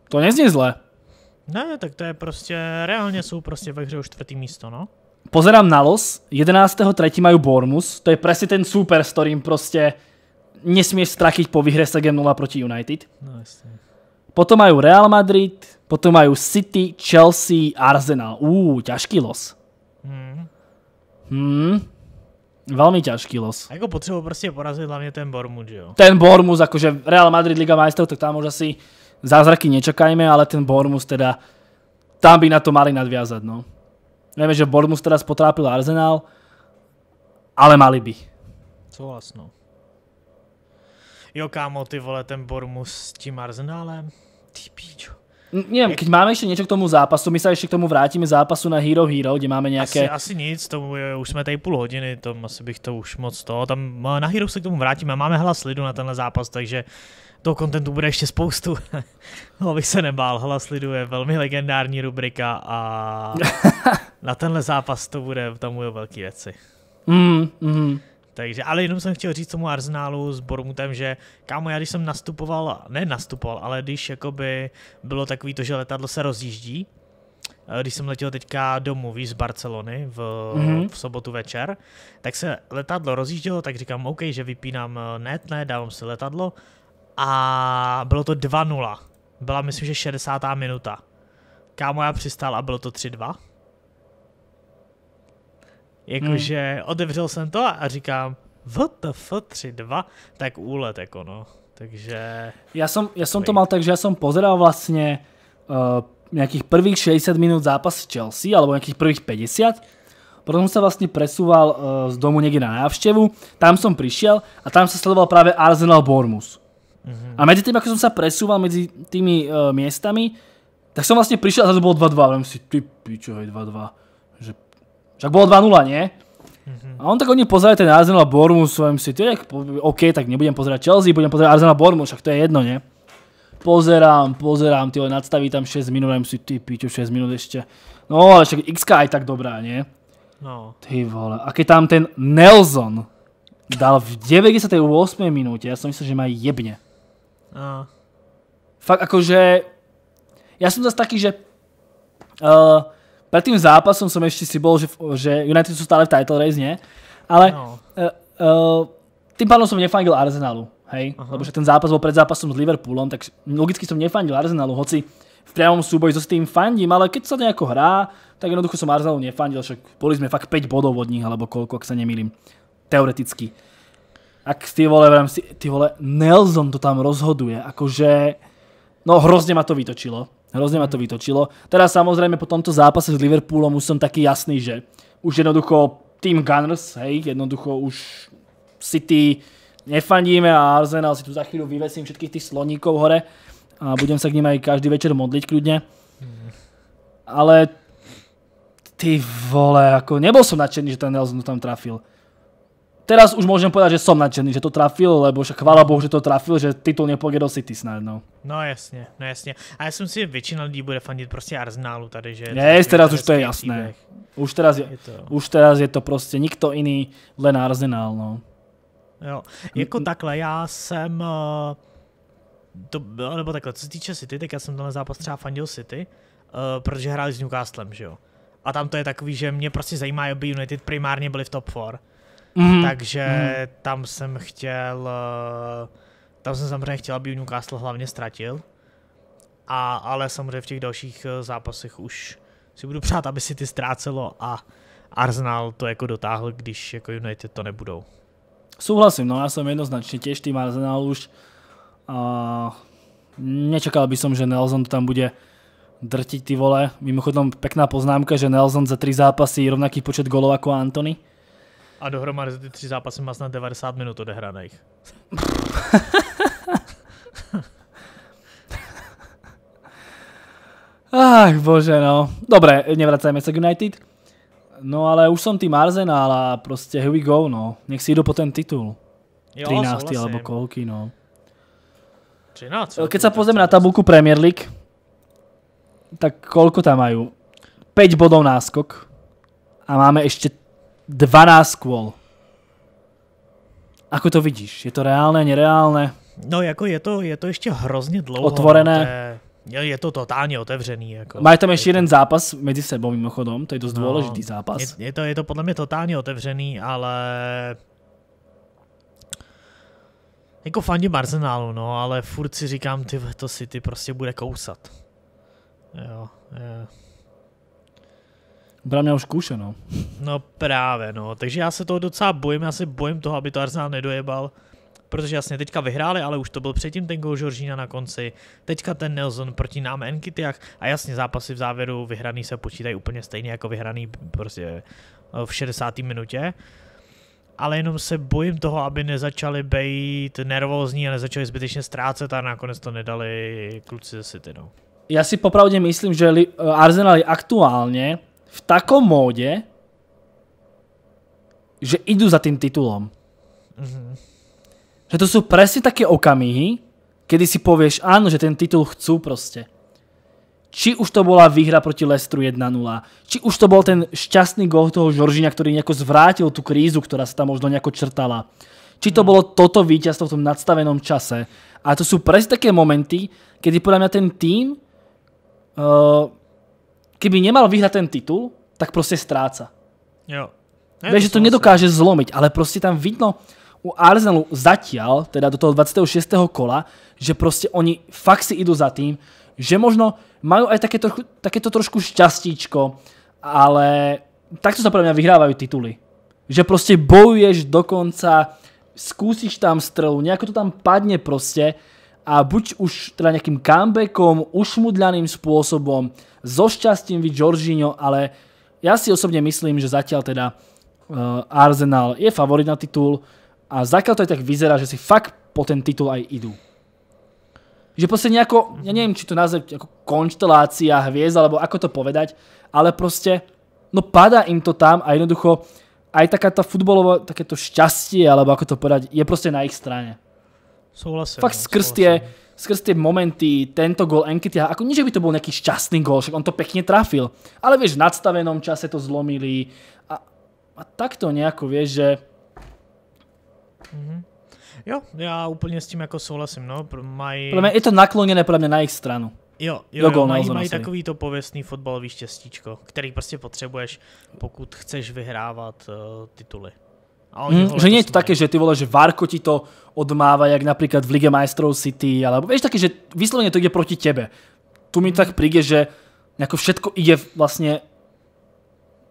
To nezní zle. Ne, tak to je prostě, reálně jsou prostě ve hře už čtvrtý místo, no. Pozerám na los, 11.3. mají Bormus, to je presne ten super, s kterým prostě nesmíš strachit po výhre se 0 proti United. No, jasně. Potom mají Real Madrid, potom mají City, Chelsea, Arsenal. U, ťažký los. Hmm. hmm. Velmi ťažký los. Jako potřebuji prostě porazit hlavně ten Bormus, že jo? Ten Bormus, jakože Real Madrid, Liga majstrov, tak tam už asi zázraky nečakajme, ale ten Bormus teda, tam by na to mali nadviazať, no. Vieme, že Bormus teraz potrápil Arsenal, ale mali by. Co vlastno? Jo, kámo, ty vole, ten Bormus s tím Arsenalem? ty píčo. Neviem, keď máme ještě něco k tomu zápasu, my sa ešte k tomu vrátíme zápasu na Hero Hero, kde máme nejaké... Asi, asi nic, už jsme tady půl hodiny, to asi bych to už moc to, tam na Hero sa k tomu vrátíme, máme hlas lidu na tenhle zápas, takže toho kontentu bude ještě spoustu. no, bych se nebál, hlas lidu je velmi legendární rubrika a na tenhle zápas to bude, tam budou velké věci. Mm, mm. Takže, ale jenom jsem chtěl říct tomu Arsenálu s Bormutem, že kámo, já když jsem nastupoval, ne nastupoval, ale když jakoby bylo takový to, že letadlo se rozjíždí, eh, když jsem letěl teďka domů, víš, z Barcelony v, mm-hmm. v sobotu večer, tak se letadlo rozjíždělo, tak říkám, OK, že vypínám eh, net, ne, dávám si letadlo a bylo to 2-0. Byla myslím, že 60. minuta. Kámo já přistál a bylo to 3-2. Jakože hmm. otevřel jsem to a říkám what the fuck, 3-2, tak úlet jako no. Takže... Já jsem, já jsem to mal tak, že já jsem pozeral vlastně uh, nějakých prvých 60 minut zápas Chelsea, alebo nějakých prvých 50. Potom som sa vlastne presúval uh, z domu niekde na návštěvu. tam jsem přišel a tam se sledoval právě Arsenal Bormus. Mm-hmm. A medzi tým, ako som sa presúval medzi tými uh, eh, miestami, tak som vlastne prišiel a to bolo 2-2. Viem si, ty pičo, hej, 2-2. Že, však bolo 2-0, nie? Mm-hmm. A on tak oni pozerajú ten Arsenal a Bormus, viem si, tak, OK, tak nebudem pozerať Chelsea, budem pozerať Arsenal a Bormus, však to je jedno, nie? Pozerám, pozerám, tyhle nadstaví tam 6 minút, viem si, ty pičo, 6 minút ešte. No, ale však XK aj tak dobrá, nie? No. Ty vole, a keď tam ten Nelson dal v 98. minúte, ja som myslel, že ma jebne. Uh. Fakt akože, ja som zase taký, že uh, eh, pred tým zápasom som ešte si bol, že, že United sú stále v title race, nie? Ale no. uh, eh, uh, eh, tým pádom som nefandil Arsenalu, hej? Uh-huh. Lebo že ten zápas bol pred zápasom s Liverpoolom, tak logicky som nefandil Arsenalu, hoci v priamom súboji so s tým fandím, ale keď sa nejako hrá, tak jednoducho som Arsenalu nefandil, však boli sme fakt 5 bodov od nich, alebo koľko, ak sa nemýlim, teoreticky ak ty vole, vrám si, ty vole, Nelson to tam rozhoduje, akože, no hrozně ma to vytočilo, hrozně ma to mhm. vytočilo. Teda samozrejme po tomto zápase s Liverpoolom už som taký jasný, že už jednoducho Team Gunners, hej, jednoducho už City nefandíme a Arsenal si tu za chvíľu vyvesím všetkých tých sloníkov hore a budem sa k ním aj každý večer modliť kľudne. Mhm. Ale ty vole, ako nebol som nadšený, že ten Nelson tam trafil teraz už môžem povedať, že som nadšený, že to trafil, lebo však chvála Bohu, že to trafil, že titul nepôjde do City snad, no. No jasne, no jasne, A ja jsem si většina lidí bude fandit prostě Arsenalu tady, že... Nie, teraz už to je jasné. Už teraz je, je to... už teraz je to prostě nikto jiný, len Arsenal, no. Jo, jako takhle, já jsem... Eh, to, nebo takhle, co se týče City, tak já jsem tenhle zápas třeba fandil City, uh, protože hráli s Newcastlem, že jo. A tam to je takový, že mě prostě zajímá, aby United primárně byli v top 4 Mm-hmm. Takže mm-hmm. tam jsem chtěl, eh, tam jsem samozřejmě chtěl, aby Newcastle hlavně ztratil. A, ale samozřejmě v těch dalších eh, zápasech už si budu přát, aby si ty ztrácelo a Arsenal to jako dotáhl, když jako United to nebudou. Souhlasím, no já jsem jednoznačně těž tým Arsenal už a nečekal by som, že Nelson to tam bude drtiť ty vole. Mimochodom pekná poznámka, že Nelson za tri zápasy rovnaký počet golov ako Anthony. A dohromady ty tři zápasy má snad 90 minut odehraných. Ach bože no. Dobre, nevracajme sa k United. No ale už som tým Arsenal a proste here we go no. Nech si idú po ten titul. Jo, 13. Souhlasím. alebo koľký no. 13. Keď sa pozrieme na tabulku Premier League, tak koľko tam majú? 5 bodov náskok a máme ešte 12 kvôl. Ako to vidíš? Je to reálné, nereálné? No jako je to, je to ještě hrozně dlouho. No, Otvorené. Je, je to totálně otevřený. Jako. Mají tam ještě je jeden to... zápas mezi sebou mimochodem, to je dost no, důležitý zápas. Je, je, to, je to podle mě totálně otevřený, ale jako fandím Arsenalu, no, ale furt si říkám, ty to City prostě bude kousat. Jo, je. Byla mě už kůše, no. No právě, no. Takže já se toho docela bojím, já se bojím toho, aby to Arsenal nedojebal. Protože jasně teďka vyhráli, ale už to byl předtím ten gol Žoržína na konci, teďka ten Nelson proti nám Enkitiach a jasně zápasy v závěru vyhraný se počítají úplně stejně jako vyhraný prostě eh, v 60. minutě ale jenom se bojím toho, aby nezačali být nervózní a nezačali zbytečně ztrácet a nakonec to nedali kluci ze City. No. Já si popravdě myslím, že eh, Arsenal je aktuálně v takom móde, že idú za tým titulom. Mm-hmm. Že to sú presne také okamihy, kedy si povieš, áno, že ten titul chcú proste. Či už to bola výhra proti Lestru 1-0, či už to bol ten šťastný gol toho Žoržina, ktorý nejako zvrátil tú krízu, ktorá sa tam možno nejako črtala. Či to mhm. bolo toto víťazstvo v tom nadstavenom čase. A to sú presne také momenty, kedy podľa mňa ten tým eh, keby nemal vyhrať ten titul, tak proste stráca. Jo. Ja, že to nedokáže sa. zlomiť, ale proste tam vidno u Arsenalu zatiaľ, teda do toho 26. kola, že proste oni fakt si idú za tým, že možno majú aj také trochu, takéto trošku šťastíčko, ale takto sa pre mňa vyhrávajú tituly. Že proste bojuješ dokonca, skúsiš tam strelu, nejako to tam padne proste, a buď už teda nejakým comebackom, ušmudľaným spôsobom, so šťastím vy Giorginio, ale ja si osobne myslím, že zatiaľ teda eh, Arsenal je favorit na titul a zatiaľ to aj tak vyzerá, že si fakt po ten titul aj idú. Že proste nejako, ja neviem, či to nazvať ako konštelácia hviezda, alebo ako to povedať, ale proste, no padá im to tam a jednoducho aj taká tá futbolová, takéto šťastie, alebo ako to povedať, je proste na ich strane. Souhlasím. Fakt no, skrz tie, skrz tie momenty, tento gol Enkitia, ako nie, že by to bol nejaký šťastný gol, však on to pekne trafil, ale vieš, v nadstavenom čase to zlomili a, a takto nejako, vieš, že... Mm-hmm. Jo, já úplně s tím jako souhlasím, no. Mají... Mňa, mě je to nakloněné pro mě na jejich stranu. Jo, jo, jo mají, mají takový to pověstný fotbalový štěstíčko, který prostě potřebuješ, pokud chceš vyhrávat uh, tituly. Mm, že nie je to také, že ty vole, že Varko ti to odmáva, jak napríklad v Lige majstrov City, alebo vieš také, že vyslovene to ide proti tebe. Tu mi hm. tak príde, že nejako všetko ide vlastne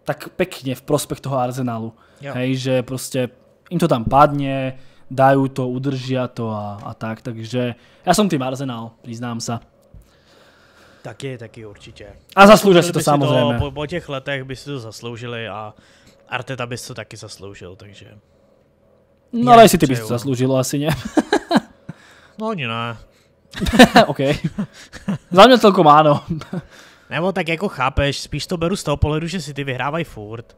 tak pekne v prospech toho arzenálu, Hej, že prostě im to tam padne, dajú to, udržia to a, a tak, takže ja som tým arzenál, priznám sa. Taky, taky určitě. A zaslouží si to samozřejmě. To, po, po těch letech by si to zasloužili a Arteta bys to taky zasloužil, takže... No ale jestli ty bys to zasloužil, no, asi ne. no ani ne. OK. Za mě celkom jako ano. Nebo tak jako chápeš, spíš to beru z toho pohledu, že si ty vyhrávají furt.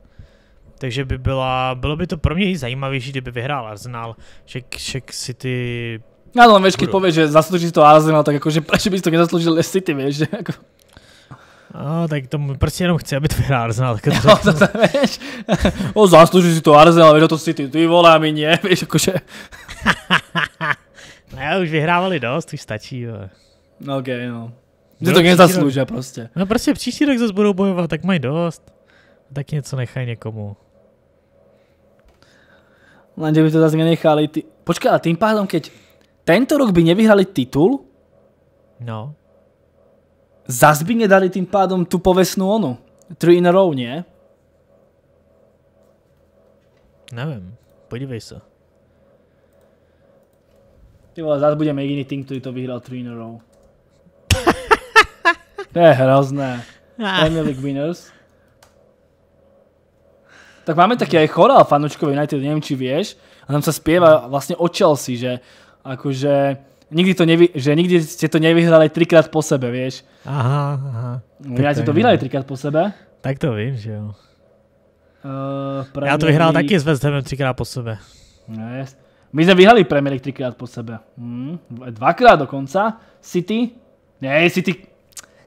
Takže by byla, bylo by to pro mě i zajímavější, kdyby vyhrál Arsenal, že si City... Ano, on vešky povie, že zaslúži to Arsenal, tak jakože, prečo bys to nezasloužil ty víš, že jako. No, tak to prostě jenom chci, aby tvůj Arsenal tak to, no, to, to víš, o, zásluží si to Arsenal, víš, to si ty, ty vole, a my ne, víš, jakože. ne, už vyhrávali dost, už stačí, jo. No, ok, no. Ty to nezasluže prostě. No prostě příští rok zase budou bojovat, tak mají dost. Tak něco nechají někomu. Lenže no, by to zase nenechali. Ty... Počkej, ale tým pádom, keď tento rok by nevyhrali titul, no. Zas by nedali tým pádom tu povesnú onu. Three in a row, nie? Neviem. Podívej sa. Ty vole, zás budeme jediný tým, ktorý to vyhrál three in a row. to je hrozné. Ah. Premier League winners. Tak máme taky aj chorál fanúčkov United, neviem či vieš. A tam sa spieva vlastne o Chelsea, že akože Nikdy to nevy, že nikdy ste to nevyhrali trikrát po sebe, vieš. Aha, aha. No, ja ti to vyhrali trikrát po sebe. Tak to vím, že jo. Uh, eh, Ja to vyhrál taky s West Hamem třikrát po sebe. Yes. No, My sme vyhrali Premier League trikrát po sebe. Hmm. Dvakrát dokonca. City. Nie, City.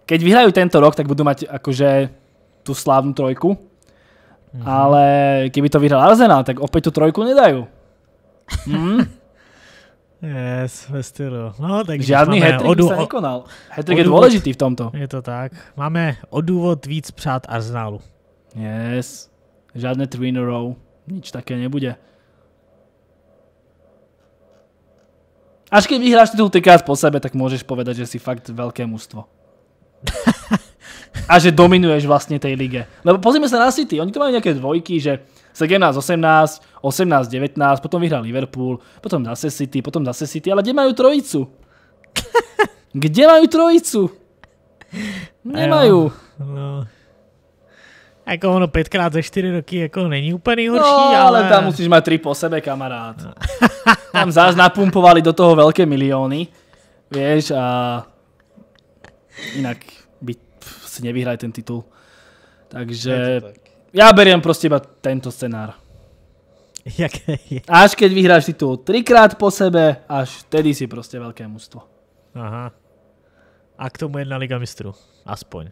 Keď vyhrajú tento rok, tak budú mať akože tú slávnu trojku. Mm-hmm. Ale keby to vyhral Arsenal, tak opäť tú trojku nedajú. Hmm. Yes, ve stylu. No, tak Žádný hat-trick odů... se nekonal. hat Hattrick je důležitý v tomto. Je to tak. Máme o důvod víc přát Arsenalu. Yes. Žádné three in a row. Nič také nebude. Až keď vyhráš titul trikrát po sebe, tak môžeš povedať, že si fakt veľké mužstvo. a že dominuješ vlastne tej lige. Lebo pozrime sa na City, oni to majú nejaké dvojky, že 17-18, 18-19, potom vyhrál Liverpool, potom zase City, potom zase City, ale kde mají trojicu? Kde mají trojicu? Nemají. No, Jako ono pětkrát ze čtyři roky jako není úplně horší, no, ale... ale... tam musíš mít tři po sebe, kamarád. No. tam zás napumpovali do toho velké miliony, víš, a jinak by si nevyhrali ten titul. Takže tak ja beriem proste iba tento scenár. Jaké je? Až keď vyhráš titul trikrát po sebe, až tedy si proste veľké mužstvo. Aha. A k tomu jedna Liga mistrů. Aspoň.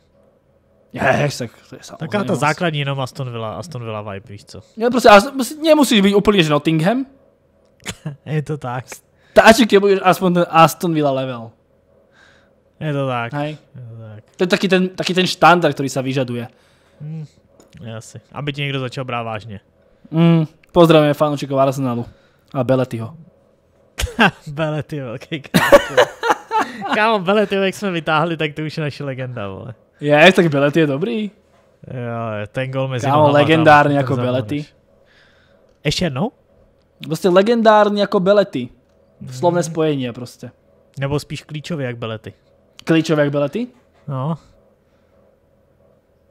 Jež, tak to je Taká ta základní jenom Aston Villa, Aston Villa vibe, víš co. Ja, prostě, prostě, nemusíš být úplně že Nottingham. je to tak. Stačí, keď budeš aspoň ten Aston Villa level. Je to tak. Hej. Je to, tak. to je taký ten, taký ten štandard, ktorý sa vyžaduje. Hmm. Jasne. Aby ti někdo začal brát vážně. Mm, pozdravím fanoušikov Arsenalu a Beletyho. Belety, velký Kámo, Belety, jak jsme vytáhli, tak to už je naše legenda, vole. Je, tak Belety je dobrý. Jo, ten gol mezi Kámo, legendární jako Belety. Ještě jednou? Prostě legendární jako Belety. Mhm. Slovné spojení prostě. Nebo spíš klíčově jak Belety. Klíčově jak Belety? No,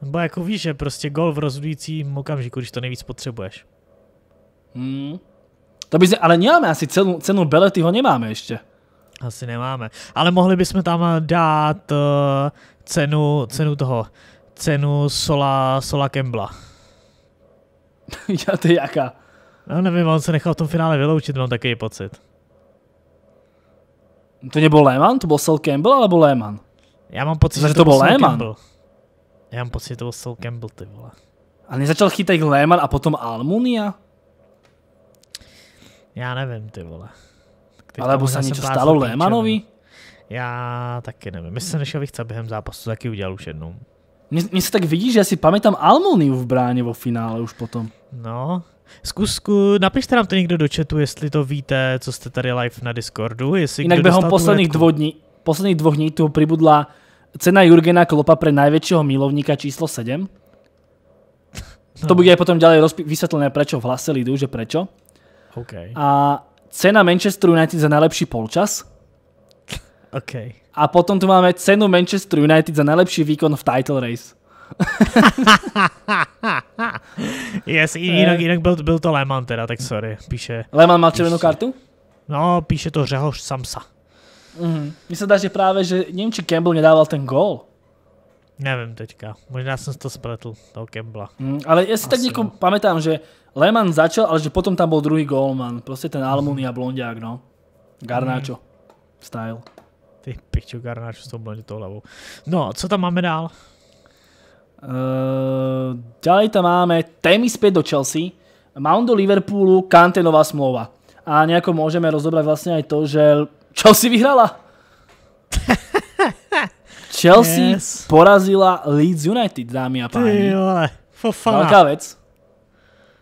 nebo jako víš, že prostě gol v rozhodujícím okamžiku, když to nejvíc potřebuješ. Hmm. To by se, ale nemáme asi cenu, cenu Belety, ho nemáme ještě. Asi nemáme. Ale mohli bychom tam eh, dát uh, cenu, cenu toho, cenu Sola, Sola Kembla. Já to jaká? No nevím, on se nechal v tom finále vyloučit, mám no, takový pocit. To nebyl Lehman, to byl Sol Campbell, alebo Lehman? Já mám pocit, Zná, že to, to byl Lehman. Campbell. Já mám pocit, že to byl Sol Campbell, ty vole. A nezačal chytat Lehman a potom Almunia? Já nevím, ty vole. Ale Alebo se něco stalo Lehmanovi? No. Já taky nevím. Myslím, že Šavichca během zápasu taky udělal už jednou. Mně se tak vidí, že já si pamětám Almoniu v bráně vo finále už potom. No, Zkus, zku, napište nám to někdo do chatu, jestli to víte, co jste tady live na Discordu. Jestli Jinak během posledních dvou dní, posledních dvou dní tu přibudla cena Jurgena Klopa pre najväčšieho milovníka číslo 7. No. To bude aj potom ďalej vysvetlené, prečo v hlase Lidu, že prečo. Okay. A cena Manchester United za najlepší polčas. Okay. A potom tu máme cenu Manchester United za najlepší výkon v title race. yes, jinak, eh. inak byl, byl to Lehmann teda, tak sorry, píše. Lehmann mal červenou kartu? No, píše to Řehoš Samsa. Mm. Mně se dá, že právě, že nevím, či Campbell nedával ten gól. Nevím teďka, možná jsem to spletl, toho Campbella. Mm, ale já si Asi tak někdo no. pamätám, že Lehman začal, ale že potom tam byl druhý golman, prostě ten mhm. Almuny a blondiák, no. Garnacho. Mm. Style. Ty pičo, Garnacho s tou blonditou hlavou. No, co tam máme dál? Uh, ďalej tam máme témy zpět do Chelsea. Mount do Liverpoolu, Kante nová smlouva. A nejako môžeme rozobrať vlastne aj to, že Chelsea vyhrala. Chelsea yes. porazila Leeds United, dámy a páni. Velká věc.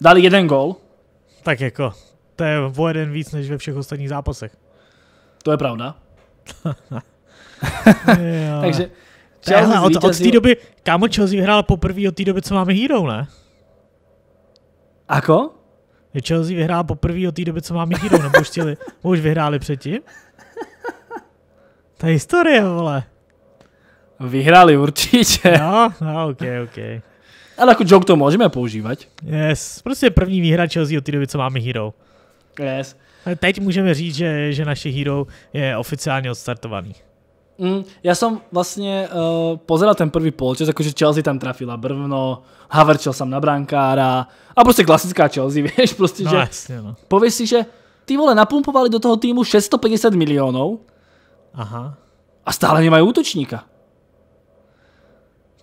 Dali jeden gol. Tak jako, to je o jeden víc než ve všech ostatních zápasech. To je pravda. Takže Chelsea od, od té doby, kámo Chelsea vyhrála poprvé od té doby, co máme Hero, ne? Ako? Chelsea vyhrála poprvé od té doby, co máme Hero, nebo už, chtěli, už vyhráli předtím? To je historie, vole. Vyhrali určitě. No, no, ok, ok. Ale jako joke to můžeme používat. Yes, prostě první výhra Chelsea od té doby, co máme hero. Yes. A teď můžeme říct, že, že naše hero je oficiálně odstartovaný. Mm, já jsem vlastně uh, pozeral ten první polčas, jakože Chelsea tam trafila brvno, Haverčel jsem na brankára a prostě klasická Chelsea, víš, prostě, no, že Jasně, no. povieš si, že ty vole, napumpovali do toho týmu 650 milionů. Aha. A stále nemají útočníka.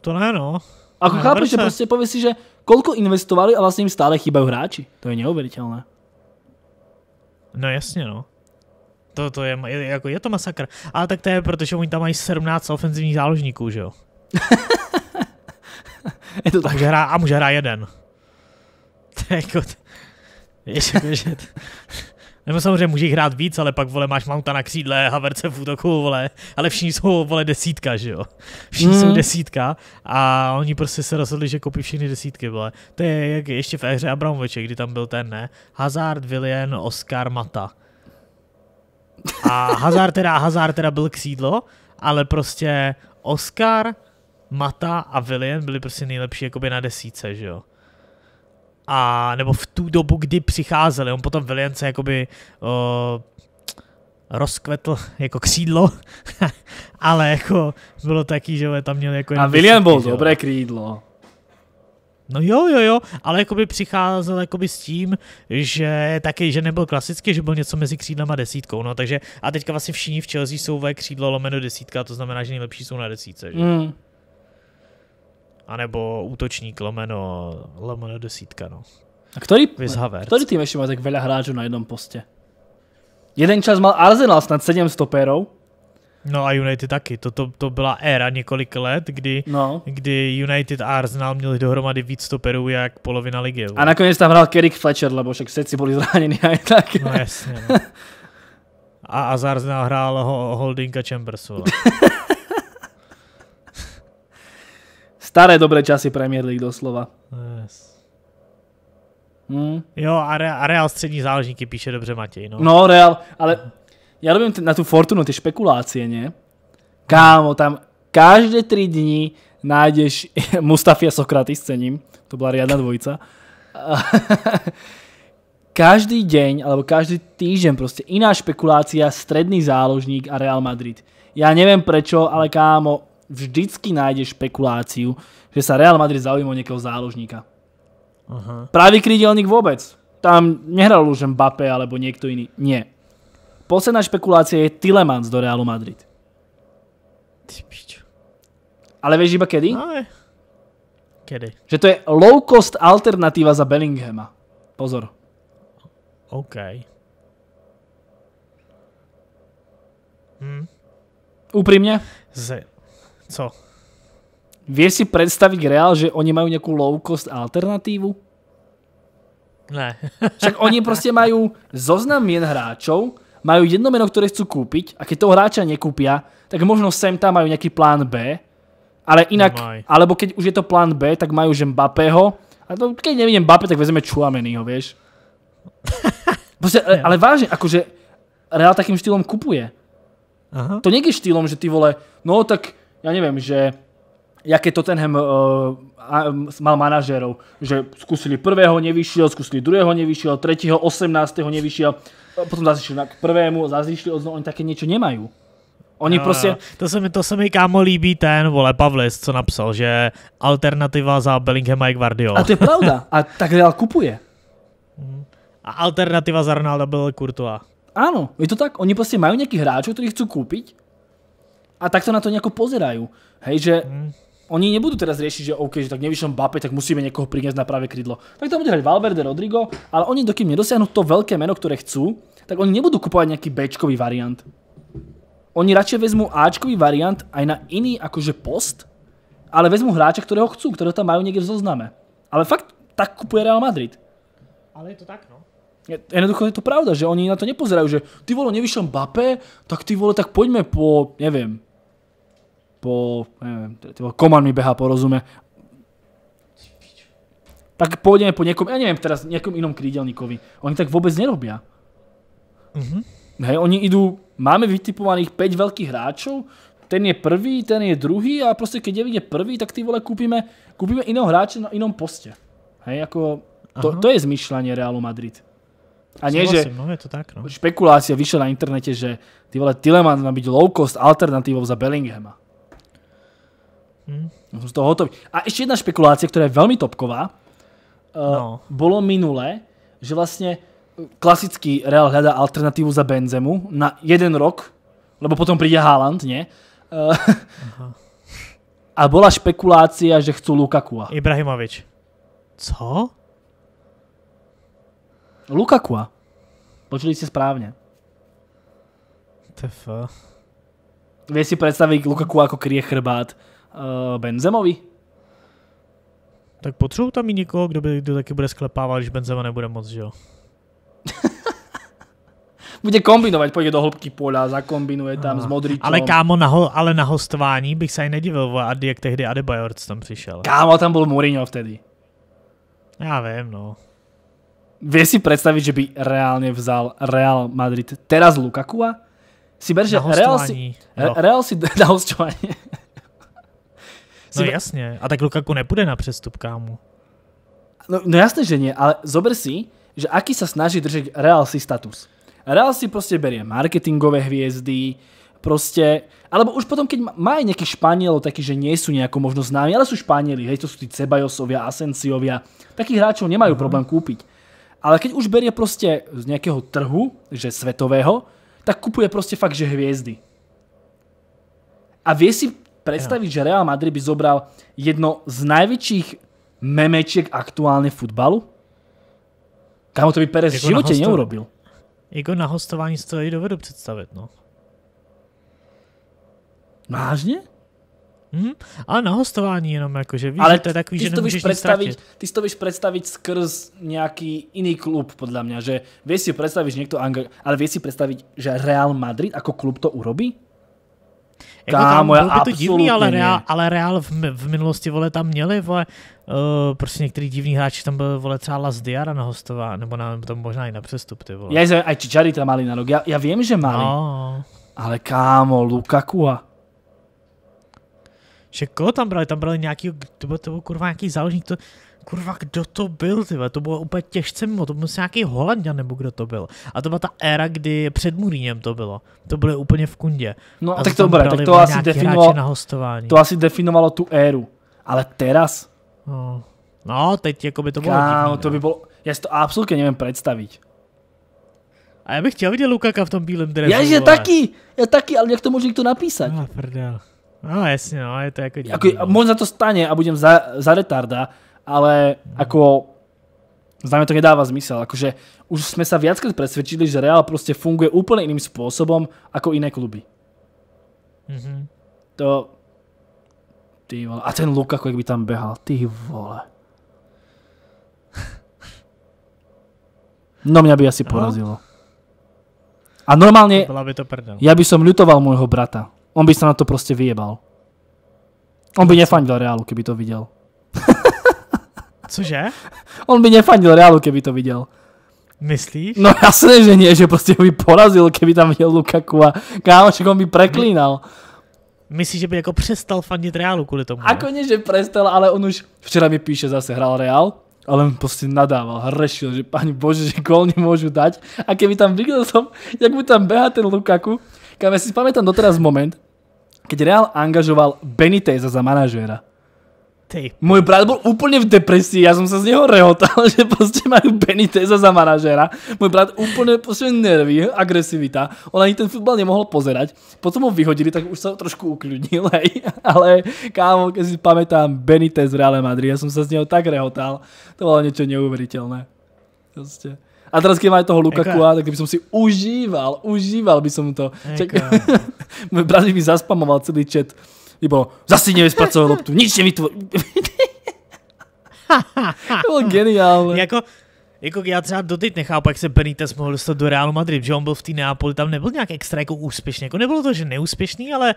To ne, no. Ako ne, chápeš, že prostě pověs si, že kolko investovali a vlastně jim stále chybají hráči. To je neuvěřitelné. No jasně, no. To, to je, je, jako, je to masakr. Ale tak to je, protože oni tam mají 17 ofenzivních záložníků, že jo? je to tak. A může hrát, a může hrát jeden. To je jako... Ještě, jako, nebo samozřejmě může jich hrát víc, ale pak vole máš Mounta na křídle, Haverce v útoku, vole, ale všichni jsou vole desítka, že jo. Všichni mm. jsou desítka a oni prostě se rozhodli, že koupí všechny desítky, vole. To je jak ještě v éře Abramoviče, kdy tam byl ten, ne? Hazard, Villian, Oscar, Mata. A Hazard teda, Hazard teda byl křídlo, ale prostě Oscar, Mata a Villian byli prostě nejlepší jakoby na desíce, že jo a nebo v tu dobu, kdy přicházeli. On potom Williams se jakoby uh, rozkvetl jako křídlo, ale jako bylo taký, že tam měl jako... A William byl dobré křídlo. No jo, jo, jo, ale jako by přicházel jako by s tím, že taky, že nebyl klasicky, že byl něco mezi křídlem a desítkou, no takže a teďka vlastně všichni v Chelsea jsou ve křídlo lomeno desítka, to znamená, že nejlepší jsou na desítce, že? Mm anebo útočník lomeno, lomeno desítka, no. A který, který tým ještě má tak veľa hráčů na jednom postě? Jeden čas mal Arsenal snad sedm stoperov. No a United taky. To, to, to byla éra několik let, kdy, no. kdy United a Arsenal měli dohromady víc stoperů jak polovina ligy. A nakonec tam hrál Kerik Fletcher, lebo však všetci byli zraněni a tak. No jasně. No. A, a z Arsenal hrál ho, Holding a Chambers. Staré dobré časy Premier League doslova. Yes. Hmm. Jo, a, Real, a Real střední záležníky píše dobře Matěj. No, no Real, ale já robím na tu Fortunu ty špekulácie, ne? Kámo, tam každé tři dní nájdeš Mustafia Sokraty s cením, to byla riadna dvojica. každý deň, alebo každý týždeň proste iná špekulácia, stredný záložník a Real Madrid. Ja neviem prečo, ale kámo, vždycky nájdeš špekuláciu, že sa Real Madrid zaujíma o nejakého záložníka. Pravý krydelník vôbec. Tam nehral už Mbappé alebo niekto iný. Nie. Posledná špekulácia je Tilemans do Realu Madrid. Ty piču. Ale vieš iba kedy? Ale... Kedy? Že to je low cost alternatíva za Bellinghama. Pozor. OK. Hm. Úprimne? Z... Co? Vieš si predstaviť reál, že oni majú nejakú low cost alternatívu? Ne. Však oni prostě majú zoznam mien hráčov, majú jedno meno, ktoré chcú kúpiť a keď toho hráča nekúpia, tak možno sem tam majú nejaký plán B, ale inak, alebo keď už je to plán B, tak majú že Mbappého, a to, keď nevidím Mbappé, tak vezme Chuamenyho, vieš. Proste, ale, ale vážne, akože Real takým štýlom kupuje. Aha. To je štýlom, že ty vole, no tak ja neviem, že jaké Tottenham uh, eh, mal manažérov, že skúsili prvého, nevyšiel, skúsili druhého, nevyšiel, třetího 18. nevyšiel, potom zase išli k prvému, zase išli oni také niečo nemajú. Oni no, prostě... To se, mi, to se mi kámo líbí ten, vole, Pavlis, co napsal, že alternativa za Bellingham a Guardiola. A to je pravda. A tak dál kupuje. A alternativa za Ronaldo byl Courtois. Ano, je to tak. Oni prostě mají nějaký hráčů, který chcou koupit a takto na to nejako pozerajú. Hej, že mm. oni nebudú teraz riešiť, že OK, že tak nevyšiel bape, tak musíme niekoho priniesť na práve krídlo. Tak tam bude hrať Valverde, Rodrigo, ale oni dokým nedosiahnu to veľké meno, ktoré chcú, tak oni nebudú kupovať nejaký Bčkový variant. Oni radšej vezmú Ačkový variant aj na iný akože post, ale vezmu hráča, ktorého chcú, ktorého tam majú niekde v zozname. Ale fakt tak kupuje Real Madrid. Ale je to tak, no. Jednoducho je to pravda, že oni na to nepozerajú, že ty vole, nevyšiel Mbappé, tak ty vole, tak poďme po, neviem, po, neviem, Koman mi behá po rozume. Tak pôjdeme po niekom, ja neviem teraz, nejakom inom krídelníkovi. Oni tak vôbec nerobia. Mm-hmm. Hej, oni idú, máme vytipovaných 5 veľkých hráčov, ten je prvý, ten je druhý a prostě keď je prvý, tak ty vole koupíme, kúpime iného hráče na jinom postě. Hej, jako to, to je zmýšľanie Realu Madrid. A nie, že no, je to tak, no. špekulácia vyšla na internete, že ty vole Tillemans má byť low cost alternatívou za Bellinghama. Hmm. Som z toho hotový. A ešte jedna špekulácia, ktorá je veľmi topková. Eh, no. Uh, bolo minule, že vlastne eh, klasický Real hľadá alternatívu za Benzemu na jeden rok, lebo potom príde Haaland, nie? Uh, eh, A bola špekulácia, že chcú Lukakua. Ibrahimovič. Co? Lukakua. Počuli ste správne. TF. Vieš si predstaviť Lukaku ako krie chrbát Eh, Benzemovi. Tak potřebuji tam i někoho, kdo, by, kdo taky bude sklepávat, když Benzema nebude moc, že jo? bude kombinovat, pojde do hloubky pola, zakombinuje tam Aha. s Modričom. Ale kámo, na ho, ale na hostování bych se ani nedivil, a jak tehdy Adebayor tam přišel. Kámo, tam byl Mourinho vtedy. Já vím, no. Vie si představit, že by reálně vzal Real Madrid teraz Lukakua? Si ber, že Real si, no. Real si na hostování. No si... jasně, a tak Lukaku nepůjde na přestup, kámo. No, no jasné, že nie, ale zober si, že aký sa snaží držať Real si status. Real si proste berie marketingové hviezdy, proste, alebo už potom, keď má aj Španielov, taký, že nie sú nejako možno známi, ale sú Španieli, hej, to sú tí Cebajosovia, Asensiovia, takých hráčov nemajú uh mhm. -huh. problém kúpiť. Ale keď už berie proste z nejakého trhu, že svetového, tak kupuje proste fakt, že hviezdy. A vie si predstaviť, že Real Madrid by zobral jedno z najväčších memečiek aktuálne futbalu? Kámo, to by Perez v jako živote neurobil. Jako na hostování si to i dovedu představit, no. Vážně? Hmm, ale na hostování jenom jako, že víš, ale to je takový, ty že to víš predstaviť, Ty si to víš představit skrz nějaký jiný klub, podle mě, že vieš si představit, že někdo, ale vieš si představit, že Real Madrid jako klub to urobí? Jako Kámo, tam, bylo by to divný, ale Real, ale Real v, v, minulosti, vole, tam měli, vole, uh, prostě některý divný hráči, tam byl, vole, třeba Las Diara na hostová, nebo na, tam možná i na přestup, ty vole. Já jsem, aj Čičary tam mali na nohy, já, já vím, že mali. No. Ale kámo, a... Že koho tam brali? Tam brali nějaký, to byl, to byl kurva nějaký záložník, to, kurva, kdo to byl, tyhle, to bylo úplně těžce mimo, to byl nějaký Holanděn nebo kdo to byl. A to byla ta éra, kdy před Muríněm to bylo. To bylo úplně v kundě. No a tak to bylo. tak to asi, definovalo, na hostování. to asi definovalo tu éru. Ale teraz? No, no teď jako by to bylo Kámo, divný, to no. by bylo, já si to absolutně nevím představit. A já bych chtěl vidět Lukaka v tom bílém dresu. Já je taky, já taky, ale jak to může někdo napísat? No, prdel. No jasně, no, je to jako Jako, no. možná to stane a budem za, za retarda, ale ako za mňa to nedáva zmysel. Akože už sme sa viackrát presvedčili, že Real proste funguje úplne iným spôsobom ako iné kluby. Mm-hmm. To... Ty vole. A ten Lukaku, jak by tam behal. Ty vole. No mňa by asi porazilo. A normálne... Bola by to prdel. Ja by som ľutoval môjho brata. On by sa na to proste vyjebal. On by nefandil Realu, keby to videl. Cože? On by nefandil Realu, kdyby to viděl. Myslíš? No jasně, že nie, že prostě by porazil, kdyby tam viděl Lukaku a kámoček on by preklínal. Myslíš, že by jako přestal fandit Realu kvůli tomu? A ne, že přestal, ale on už včera mi píše zase hrál Real, ale on prostě nadával, hrešil, že pani bože, že gol nemůžu dať. A keby tam viděl som, jak by tam běhá ten Lukaku, kam ja si pamätám doteraz moment, keď Real angažoval Beniteza za manažéra ty. Můj brat byl úplně v depresi, já jsem se z něho rehotal, že prostě mají Beniteza za manažera. Můj brat úplně prostě nervy, agresivita. On ani ten fotbal nemohl pozerať. Potom ho vyhodili, tak už se trošku uklidnil, hej. Ale kámo, když si pamätám Benitez v Real Madrid, já jsem se z něho tak rehotal. To bylo něco neuvěřitelné. Prostě. A teraz, keď mají toho Eka. Jako- tak by som si užíval, užíval by som to. Jako- Můj brat by zaspamoval celý chat bylo, zase nevyspracoval loptu, nic nevytvořil. to bylo geniální. Jako, jako já třeba doteď nechápu, jak se Benitez mohl dostat do Realu Madrid, že on byl v té Neapoli, tam nebyl nějak extra jako úspěšný, jako nebylo to, že neúspěšný, ale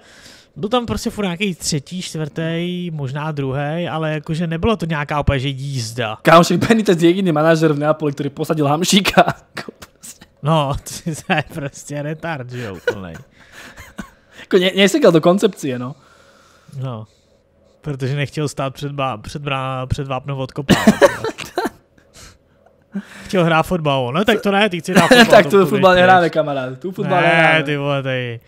byl tam prostě furt nějaký třetí, čtvrtý, možná druhý, ale jakože nebylo to nějaká opět, že jízda. Kámošek Benitez je jediný manažer v Neapoli, který posadil Hamšíka. no, to je prostě retard, že jo, úplnej. jako ne, nesekal do koncepcie, no. No, protože nechtěl stát před, bá, před, brá, před vápnou od chtěl hrát fotbal, no tak to ne, ty chci hrát fotbal. tak to fotbal nehráme, kamarád, tu fotbal ne, nehráme. ty vole, tady,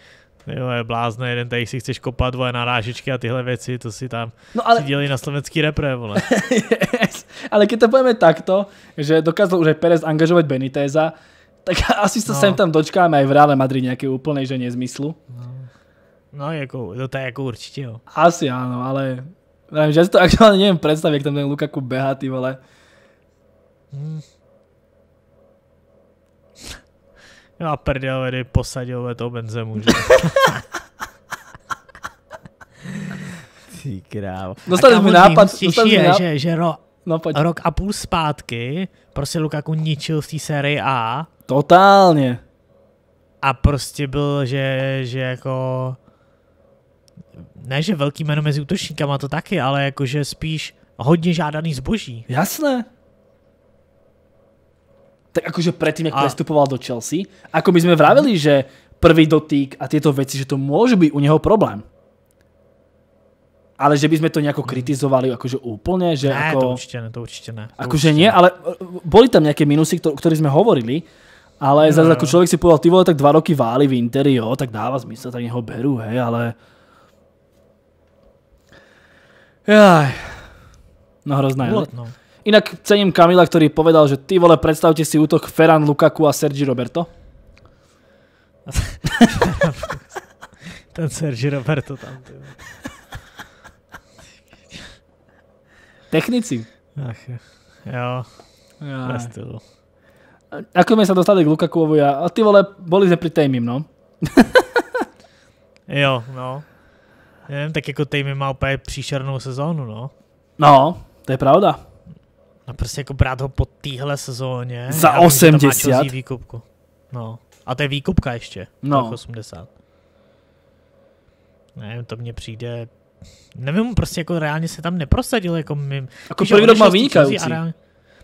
ty vole, blázne, jeden tady si chceš kopat, dvoje narážičky a tyhle věci, to si tam no, ale... si na slovenský repre, vole. yes. Ale když to pojeme takto, že dokázal už aj Perez angažovat Beniteza, tak asi se no. sem tam dočkáme aj v Reále Madrid nějaké úplnej, že nezmyslu. No. No, jako, to no, je jako určitě, jo. Asi ano ale nevím, že si to aktuálně nevím představit, jak tam ten Lukaku běhá, ty vole. Hmm. No a prdel, vedy posadil toho Benzemu, že? ty krávo. Dostali jsme nápad. Dostali je, nápad. že, že ro, no, rok a půl zpátky prostě Lukaku ničil v té sérii A. Totálně. A prostě byl, že, že jako ne, že velký jméno mezi útočníkama to taky, ale jakože spíš hodně žádaný zboží. Jasné. Tak jakože predtým, jak a... prestupoval do Chelsea, jako my jsme vravili, že prvý dotyk a tyto věci, že to může být u něho problém. Ale že by sme to nejako kritizovali akože úplne, že ne, ako... to určitě ne, to určite ne. To akože nie, ale e, boli tam nejaké minusy, o ktorých sme hovorili, ale no, zase no, ako jako no. človek si povedal, ty vole, tak dva roky váli v Interi, jo, tak dáva zmysel, tak neho berú, hej, ale Jaj. No hrozné. no. Inak cením Kamila, ktorý povedal, že ty vole, predstavte si útok Ferran Lukaku a Sergi Roberto. Ten Sergi Roberto tam. Ty. Technici. Ach, jo. Ja. Ako sme sa dostali k Lukakuovi a ty vole, boli sme pri Tejmim, no? jo, no. Já nevím, tak jako Tejmy má úplně příšernou sezónu, no. No, to je pravda. No prostě jako brát ho po téhle sezóně. Za já 80. Vím, výkupku. No. A to je výkupka ještě. No. 80. Ne, to mně přijde... Nevím, prostě jako reálně se tam neprosadil, jako mým... Jako první rok má vynikající. Reálně...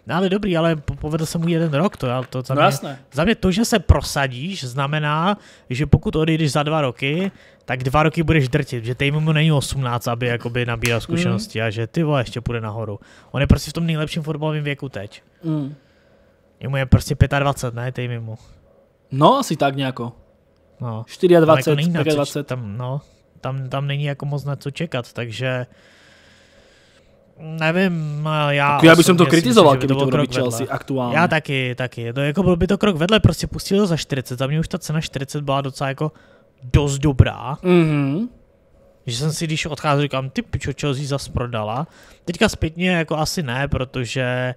No ale dobrý, ale povedl se mu jeden rok, to, to za, no, mě, jasné. za mě to, že se prosadíš, znamená, že pokud odejdeš za dva roky, tak dva roky budeš drtit, že mu není 18, aby jakoby nabíral zkušenosti mm. a že ty vole ještě půjde nahoru. On je prostě v tom nejlepším fotbalovém věku teď. Mm. Jemu je prostě 25, ne, Teď mu. No, asi tak nějako. No. 24, tam no, jako 25. Tam, no, tam, tam není jako moc na co čekat, takže Nevím, já... Tak já bych jsem to kritizoval, kdyby to robí Chelsea aktuálně. Já taky, taky. To jako byl by to krok vedle, prostě pustil za 40. Za mě už ta cena 40 byla docela jako dost dobrá. Mm-hmm. Že jsem si, když odcházel, říkám, ty pičo, Chelsea zase prodala. Teďka zpětně jako asi ne, protože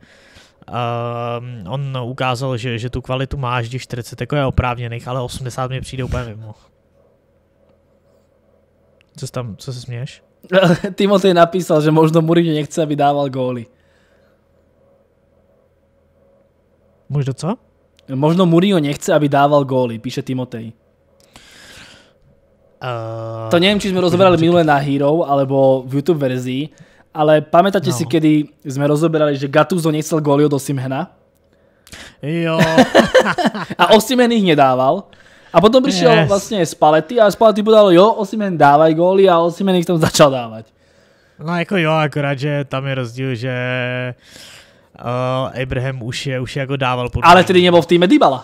uh, on ukázal, že, že tu kvalitu máš, když 40 jako je oprávněných, ale 80 mi přijde úplně mimo. Co, jsi tam, co se směješ? Timotej napísal, že možno Mourinho nechce, aby dával góly. Možno co? Možno Mourinho nechce, aby dával góly, píše Timotej. Uh, to neviem, či sme rozoberali minule na Hero alebo v YouTube verzii, ale pamätáte no. si, kedy sme rozoberali, že Gattuso nechcel góly od Osimhena? Jo. a Osimhen ich nedával. A potom prišiel yes. vlastne Spalety a Spalety povedal, jo, Osimen dávaj góly a Osimen ich tam začal dávať. No jako jo, akorát, že tam je rozdíl, že uh, Abraham už je, už je jako dával podle. Ale tedy nebyl v týme Dybala.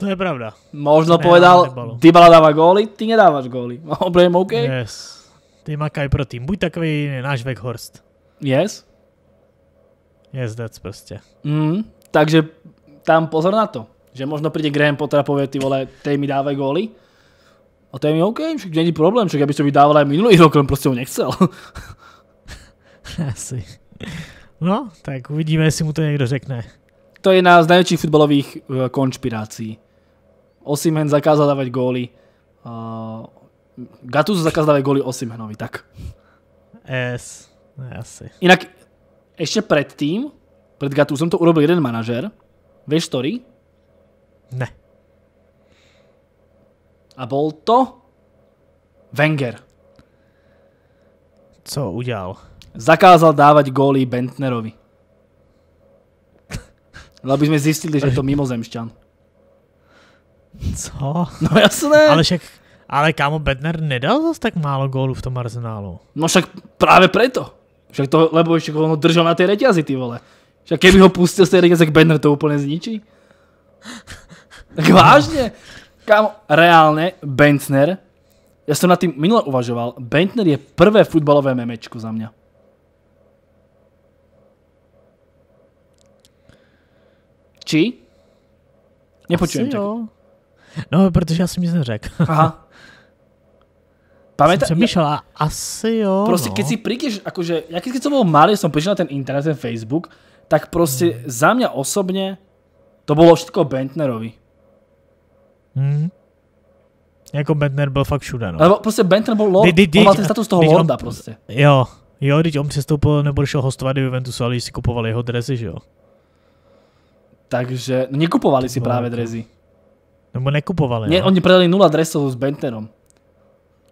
To je pravda. Možno ne, povedal, Dybala dává góly, ty nedáváš góly. problém. OK? Yes. Ty makaj pro tým. Buď takový náš Weghorst. Yes. Yes, that's prostě. Mm, takže tam pozor na to. Že možno príde Graham Potter a povie, ty vole, tej mi dávaj góly. A to je mi OK, však není problém, však ja by som vydával aj minulý rok, len proste ho nechcel. Asi. No, tak uvidíme, jestli mu to někdo řekne. To je jedna z najväčších futbolových eh, konšpirácií. Osimhen zakázal dávat góly. Gatus Gattuso zakázal dávat góly Osimhenovi, tak. Yes, asi. Inak ještě predtým, před Gatusom to urobil jeden manažer, víš, ktorý? Ne. A byl to Wenger. Co udělal? Zakázal dávat góly Bentnerovi. Lebo sme zistili, že je to mimozemšťan. Co? No jasné. Ale však, ale kámo, Bentner nedal zase tak málo gólů v tom arzenálu. No však právě preto. Však to, lebo ještě ono držel na té reťazi, ty vole. Však keby ho pustil z té reťaze, tak Bentner to úplně zničí. Vážně? Kámo, reálně, Bentner, já jsem na tím minule uvažoval, Bentner je prvé futbalové memečko za mě. Či? Nepočujem Asi tě. Jo. No, protože já jsem nic neřekl. Aha. Pamätá... Jsem přemýšlel a asi jo. Prostě no. keď si prídeš, akože, ja keď, keď som bol malý, som prišiel na ten internet, ten Facebook, tak prostě hmm. za mňa osobně to bolo všetko Bentnerovi. Hmm. Jako Bentner byl fakt všude, no. Ale prostě Bentner byl lord, dy, dy, on ten status toho lorda on, prostě. Jo, jo, když on přestoupil nebo šel hostovat do Juventusu, ale si kupovali jeho dresy, že jo. Takže, no nekupovali si právě dresy. Nebo nekupovali, Ne, no. oni predali nula dresov s Bentnerom.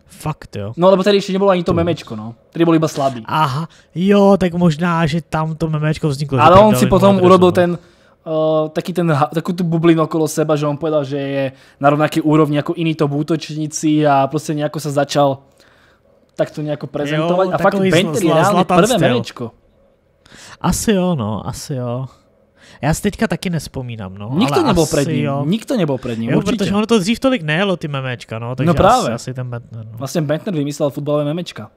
Fakt jo. No lebo tady ještě nebylo ani to memečko, no. Tady byl iba slabý. Aha, jo, tak možná, že tam to memečko vzniklo. Ale on si potom urobil no. ten, Eh, taký ten, takú tú bublinu okolo seba, že on povedal, že je na rovnaké úrovni ako iní to útočníci a proste nejako sa začal takto nejako prezentovať. Jo, a fakt Painter je reálne prvé styl. meničko. Asi jo, no, asi jo. Já si teďka taky nespomínám, no. Nikto nebyl před ním, jo. nikto nebyl před ním, jo, určitě. protože ono to dřív tolik nejelo, ty memečka, no, takže no právě. Asi, asi ten Bentner. No. Vlastně Bentner vymyslel fotbalové memečka.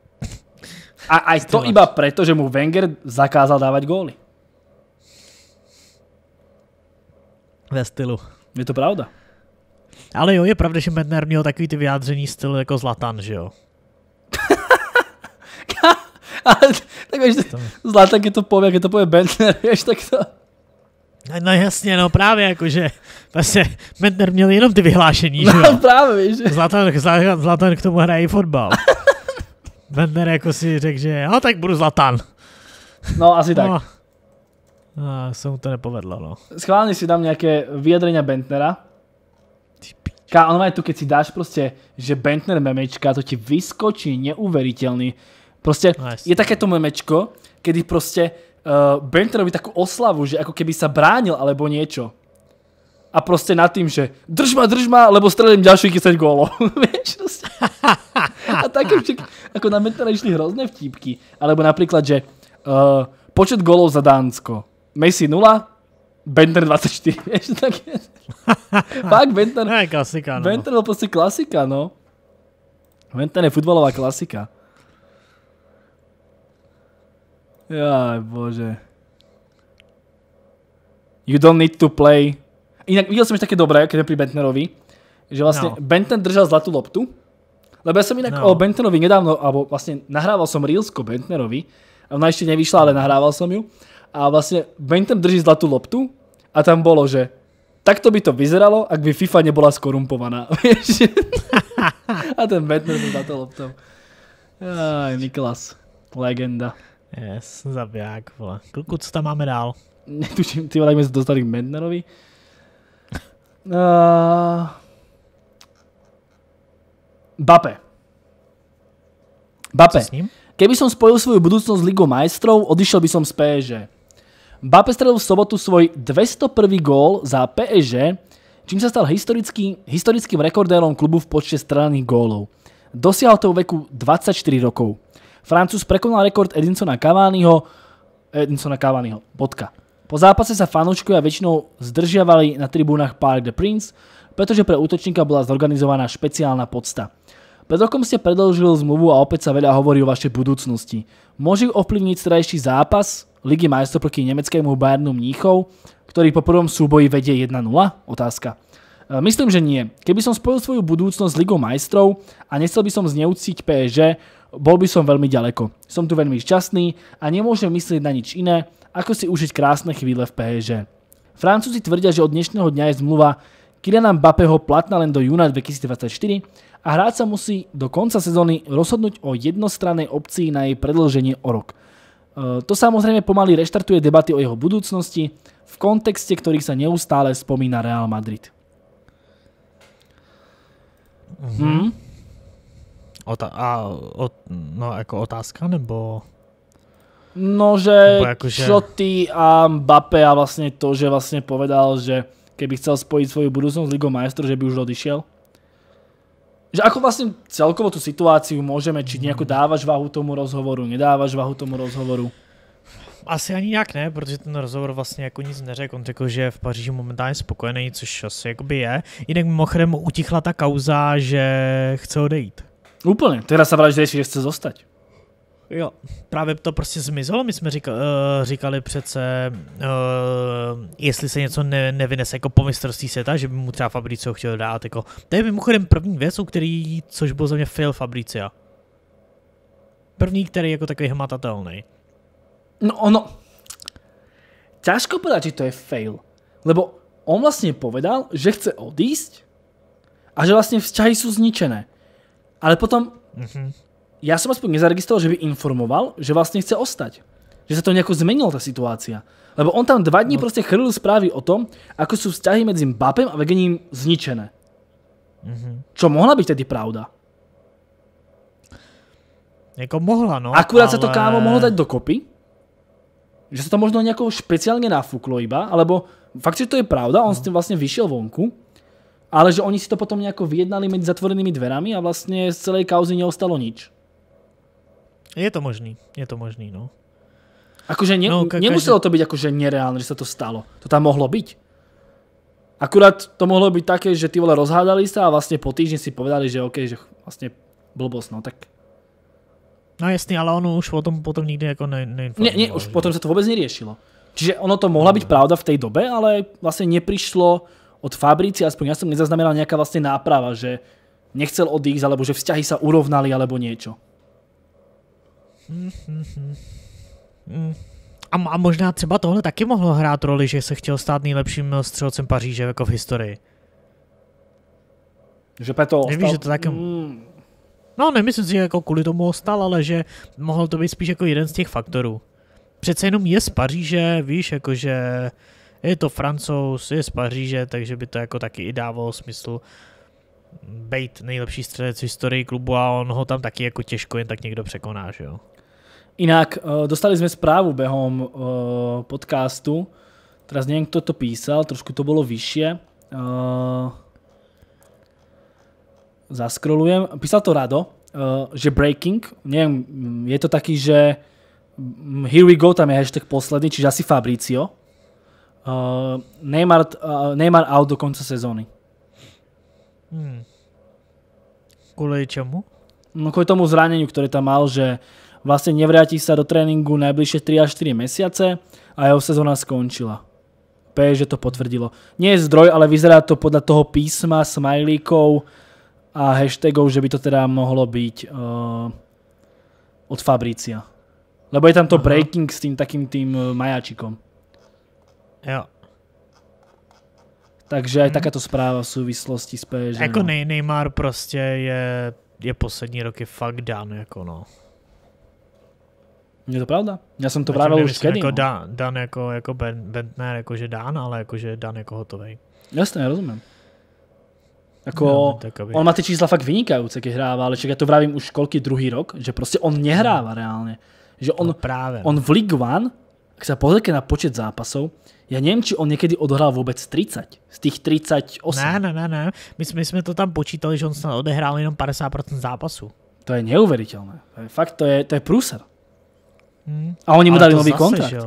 A aj to iba proto, že mu Wenger zakázal dávat góly. ve stylu. Je to pravda. Ale jo, je pravda, že Medner měl takový ty vyjádření styl jako Zlatan, že jo? tak víš, Zlatan, je to pově, jak to pově Bentner, víš, tak to... No, no jasně, no právě jakože vlastně Bentner měl jenom ty vyhlášení, že no, jo? právě, víš. Že... Zlatan, Zlatan, Zlatan k tomu hraje i fotbal. Bentner jako si řekl, že no tak budu Zlatan. No asi no. tak. A se mu to nepovedlo, no. Schválně si dám nějaké vyjadrenia Bentnera. Ká, on je tu, keď si dáš prostě, že Bentner memečka, to ti vyskočí neuveriteľný. Prostě no, je takéto memečko, kedy prostě uh, eh, Bentner robí takú oslavu, že jako keby sa bránil alebo niečo. A prostě nad tým, že drž ma, drž ma, lebo strelím ďalších 10 gólov. Vieš, a také však, ako na Bentnera išli hrozné vtípky. Alebo napríklad, že uh, počet gólov za Dánsko Messi 0, Bender 24, vieš, tak je. Fakt, Bender. Ne, klasika, no. Bender byl prostě klasika, no. Bender je futbalová klasika. Jaj, bože. You don't need to play. Inak videl som ešte také dobré, keď pri Bentnerovi, že vlastne no. Benten držal zlatú loptu, lebo ja som inak no. o vlastně Bentnerovi nedávno, alebo vlastne nahrával som Reels Bentnerovi, ona ešte nevyšla, ale nahrával som ju a vlastne Bentham drží zlatú loptu a tam bolo, že takto by to vyzeralo, ak by FIFA nebola skorumpovaná. a ten Bentham drží zlatou loptou. Aj, Niklas. Legenda. Yes, zabiják, vole. Kluku, co tam máme dál? Netuším, ty vole, jsme se dostali k Mendnerovi. Uh, eh, Bape. Bape. Keby som spojil svoju budúcnosť s Ligou majstrov, odišiel by som z PSG. Mbappé strelil v sobotu svoj 201. gól za PSG, čím sa stal historický, historickým rekordérom klubu v počte strelených gólov. Dosiahol to v veku 24 rokov. Francúz prekonal rekord Edinsona Cavaniho, Edinsona Cavaniho, bodka. Po zápase sa a väčšinou zdržiavali na tribúnach Park de Prince, pretože pre útočníka bola zorganizovaná špeciálna podsta. Pred rokom ste predlžil zmluvu a opäť sa veľa hovorí o vašej budúcnosti. Môže ovplyvniť strajší zápas Ligy majstrov proti nemeckému Bayernu Mníchov, ktorý po prvom súboji vedie 1-0? Otázka. E, myslím, že nie. Keby som spojil svoju budúcnosť s Ligou majstrov a nechcel by som zneúciť PSG, bol by som veľmi ďaleko. Som tu veľmi šťastný a nemôžem myslieť na nič iné, ako si užiť krásne chvíle v PSG. Francúzi tvrdia, že od dnešného dňa je zmluva Kyliana Mbappeho platná len do júna 2024 a hráč sa musí do konca sezóny rozhodnúť o jednostrannej opcii na jej predlženie o rok. E, to samozrejme pomaly reštartuje debaty o jeho budúcnosti v kontexte, ktorý sa neustále spomína Real Madrid. Hmm? Ota- a, no jako otázka, nebo... No, že jakože... Šoty a Mbappé a vlastně to, že vlastně povedal, že keby chcel spojit svoju budoucnost s Ligou Majestru, že by už odišiel že ako vlastne celkovo tú situáciu môžeme, či nejako hmm. dávaš váhu tomu rozhovoru, nedávaš váhu tomu rozhovoru? Asi ani nějak ne, protože ten rozhovor vlastně jako nic neřekl. On řekl, že je v Paříži momentálně spokojený, což asi jakoby je. Jinak mimochodem utichla ta kauza, že chce odejít. Úplně. Teda se vrát, že chce zostať. Jo, právě to prostě zmizelo. My jsme říkali, uh, eh, říkali přece, uh, jestli se něco ne, nevynese jako po mistrovství světa, že by mu třeba Fabricio chtěl dát. Jako. To je mimochodem první věc, u který, což byl za mě fail Fabricia. První, který je jako takový hmatatelný. No ono, ťažko povedať, že to je fail. Lebo on vlastně povedal, že chce odísť a že vlastně vzťahy jsou zničené. Ale potom mm -hmm ja som aspoň nezaregistroval, že by informoval, že vlastne chce ostať. Že sa to nejako zmenilo tá situácia. Lebo on tam dva dní no. proste chrlil správy o tom, ako sú vzťahy medzi Mbappem a Vegením zničené. Mm-hmm. Čo mohla byť tedy pravda? Jako mohla, no. Akurát ale... sa to kámo mohlo dať dokopy. Že sa to možno nejako špeciálne nafúklo iba, alebo fakt, že to je pravda, on no. s tým vlastne vyšiel vonku, ale že oni si to potom nejako vyjednali medzi zatvorenými dverami a vlastne z celej kauzy neostalo nič. Je to možný, je to možný, no. Akože ne, no, ka- nemuselo to byť akože nereálne, že sa to stalo. To tam mohlo byť. Akurát to mohlo byť také, že ty vole rozhádali sa a vlastne po týždni si povedali, že OK, že vlastne blbost, no tak... No jasný, ale ono už potom, tom potom nikdy jako ne, neinformovalo. Ne, ne, už že? potom sa to vôbec neriešilo. Čiže ono to mohla no. byť pravda v tej dobe, ale vlastne neprišlo od Fabrici, aspoň ja som nezaznamenal nejaká vlastne náprava, že nechcel odísť, alebo že vzťahy sa urovnali, alebo niečo. A, a možná třeba tohle taky mohlo hrát roli, že se chtěl stát nejlepším střelcem Paříže jako v historii. Že Peto Nevíš, nevím, že to taky... Mm. No, nemyslím si, že jako kvůli tomu ostal, ale že mohl to být spíš jako jeden z těch faktorů. Přece jenom je z Paříže, víš, jakože je to francouz, je z Paříže, takže by to jako taky i dávalo smysl být nejlepší střelec v historii klubu a on ho tam taky jako těžko jen tak někdo překoná, že jo. Inak eh, dostali sme správu behom eh, podcastu, teraz neviem, kto to písal, trošku to bolo vyššie. Eh, zaskrolujem, písal to Rado, že breaking, neviem, mm, je to taký, že mm, here we go, tam je hashtag posledný, čiže asi Fabricio. Neymar, Neymar out do konca sezóny. Hmm. Kvôli čemu? No kvôli tomu zraneniu, ktoré tam mal, že Vlastne nevráti sa do tréningu najbližšie 3 až 4 mesiace a jeho sezóna skončila. P, že to potvrdilo. Nie je zdroj, ale vyzerá to podľa toho písma, smajlíkov a hashtagov, že by to teda mohlo byť uh, eh, od Fabricia. Lebo je tam to Aha. breaking s tým takým tým eh, majáčikom. Jo. Takže aj mhm. takáto správa v souvislosti s PSG. Jako no. Neymar prostě je, je poslední roky fakt dan, jako no. Je to pravda. Já jsem to právě už kedy. Jako no. dan, dan, jako, jako ben, Bentner, jako že Dan, ale jako že Dan jako hotovej. Jasně, rozumím. Jako, no, tak aby... on má ty čísla fakt vynikající, když hrává, ale čekaj, já to vravím už kolky druhý rok, že prostě on nehrává reálně. Že on, no právě. on no. v League One, Když se pozrite na počet zápasů, já nevím, či on někdy odhrál vůbec 30 z těch 38. Ne, ne, ne, ne. My, my jsme to tam počítali, že on snad odehrál jenom 50% zápasů. To je neuvěřitelné. fakt, to je, to je průser. Hmm. A oni mu dali nový zase, kontrakt. Že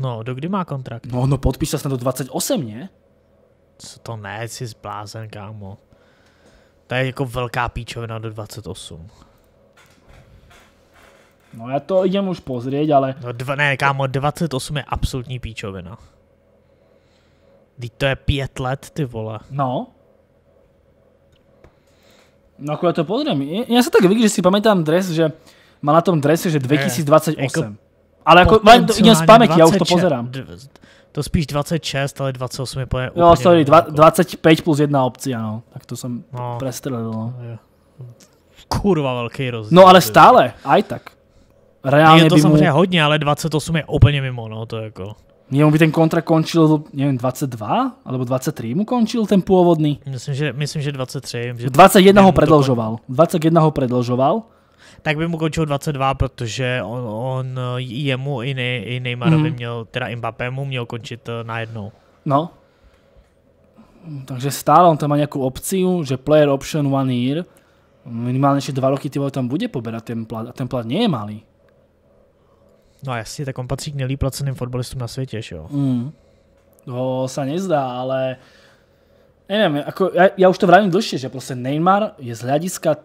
No, do kdy má kontrakt? No, no podpísal na do 28, ne? Co to ne, jsi zblázen, kámo. To je jako velká píčovina do 28. No já to jdem už pozrieť, ale... No dva, ne, kámo, 28 je absolutní píčovina. Teď to je pět let, ty vole. No. No ako ja to pozriem, ja, ja sa tak vykl, že si pamätám dres, že má na tom drese, že 2028. Ne, eh, jako ale jako, len to idem z paměti, já už to pozerám. To spíš 26, ale 28 je úplně No, sorry, dva, 25 jako. plus jedna opcia, no. Tak to jsem no. prestrelil, no. Kurva velký rozdíl. No ale stále, aj tak. Reálně je to by samozřejmě mu... hodně, ale 28 je úplně mimo, no to jako. Jemu by ten kontrakt končil, nevím, 22? Alebo 23 mu končil ten původný? Myslím, že, myslím, že 23. Že 21 ho predlžoval. 21 ho predlžoval tak by mu končil 22, protože on, on jemu i, ne, i Neymarovi mm. měl, teda Mbappé mu měl končit eh, najednou. No. Takže stále on tam má nějakou opci, že player option one year, minimálně ještě dva roky ty vole tam bude poberat ten plat a ten plat není malý. No a jasně, tak on patří k nejlíp placeným fotbalistům na světě, že jo? Mm. To se nezdá, ale nevím, jako, já, já už to vrátím dlhšie, že prostě Neymar je z hlediska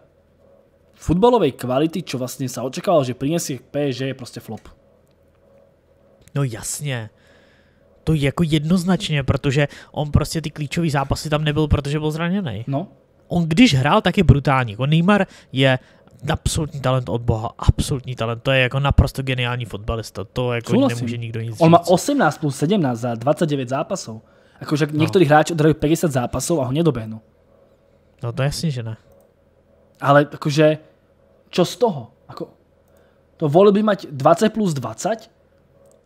futbalovej kvality, čo vlastne sa očakávalo, že prinesie PSG, je proste flop. No jasne, To je jako jednoznačně, protože on prostě ty klíčové zápasy tam nebyl, protože byl zraněný. No. On když hrál, tak je brutální. On Neymar je absolutní talent od Boha, absolutní talent. To je jako naprosto geniální fotbalista. To jako Souhlasím. nemůže nikdo nic On říct. má 18 plus 17 za 29 zápasů. Akože no. některý hráči odhrají 50 zápasů a ho nedobehnou. No to jasně, že ne. Ale jakože čo z toho? Ako, to volil by mať 20 plus 20,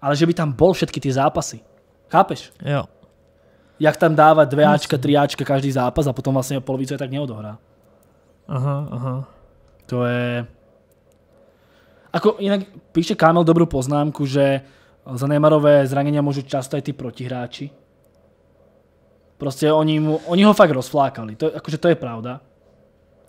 ale že by tam bol všetky ty zápasy. Chápeš? Jo. Jak tam dáva 2 Ačka, tri Ačka každý zápas a potom vlastně polovicu je tak neodohrá. Aha, aha. To je... Ako jinak píše Kamel dobrou poznámku, že za Neymarové zranenia můžu často i ty protihráči. Prostě oni, mu, oni ho fakt rozflákali. To, akože to je pravda.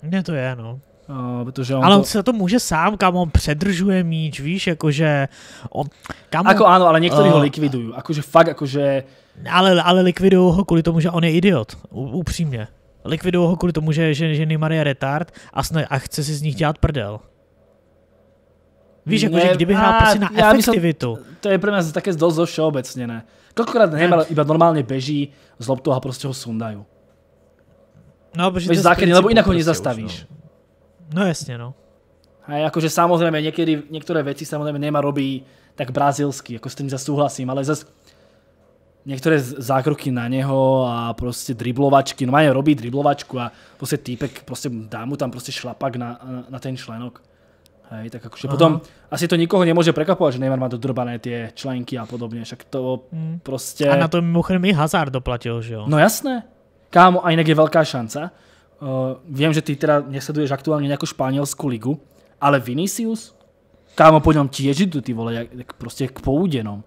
Ne, to je, no. Uh, protože on ale on to... se to může sám, kam on předržuje míč, víš, jakože... On, kam Ako on... áno, ale některý uh, ho eh, likvidují, jakože fakt, jakože... Ale, ale likvidují ho kvůli tomu, že on je idiot, upřímně. Likvidují ho kvůli tomu, že, že, že Neymar je retard a, sne, a chce si z nich dělat prdel. Víš, jako, že kdyby hrál prostě na já efektivitu. Myslím, to je pro mě také dost všeobecně, ne? Kolikrát Neymar ne. iba normálně beží, z toho a prostě ho sundají. No, protože Víš, základně, lebo jinak ho nezastavíš. Prostě už, no. No jasně, no. A jakože samozrejme, niekedy, niektoré veci samozrejme nemá robí tak brazilsky, ako s tým zase súhlasím, ale zase niektoré zákroky na neho a proste driblovačky, no majú robí driblovačku a proste týpek, proste dá mu tam proste šlapak na, na, ten členok. Hej, tak akože potom asi to nikoho nemôže prekapovať, že Neymar má dodrbané tie členky a podobne, však to mm. proste... A na to mimochodem i Hazard doplatil, že jo? No jasné. Kámo, a inak je veľká šanca, Uh, viem, že ty teda nesleduješ aktuálne nejakú španielskú ligu, ale Vinicius? Kámo, po ňom tiež idú, ty vole, jak, jak proste k poúdenom.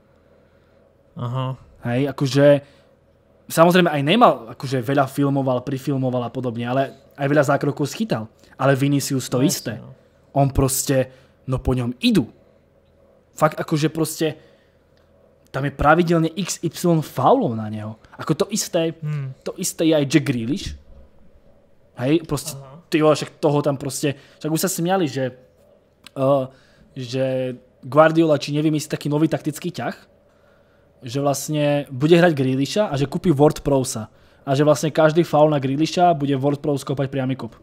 Aha. Hej, akože samozrejme aj nemal, akože veľa filmoval, prifilmoval a podobne, ale aj veľa zákrokov schytal. Ale Vinicius to no, Jasne. isté. No. On proste, no po ňom idú. Fakt akože proste, tam je pravidelne XY faulov na neho. Ako to isté, hmm. to isté je aj Jack Grealish, Hej, prostě Aha. ty vole, však toho tam prostě, však už se směli, že, uh, že Guardiola či nevymyslí taký nový taktický ťah, že vlastně bude hrať Grealisha a že kupí World Prosa. A že vlastně každý faul na Grealisha bude World Pro skopať priamy kop.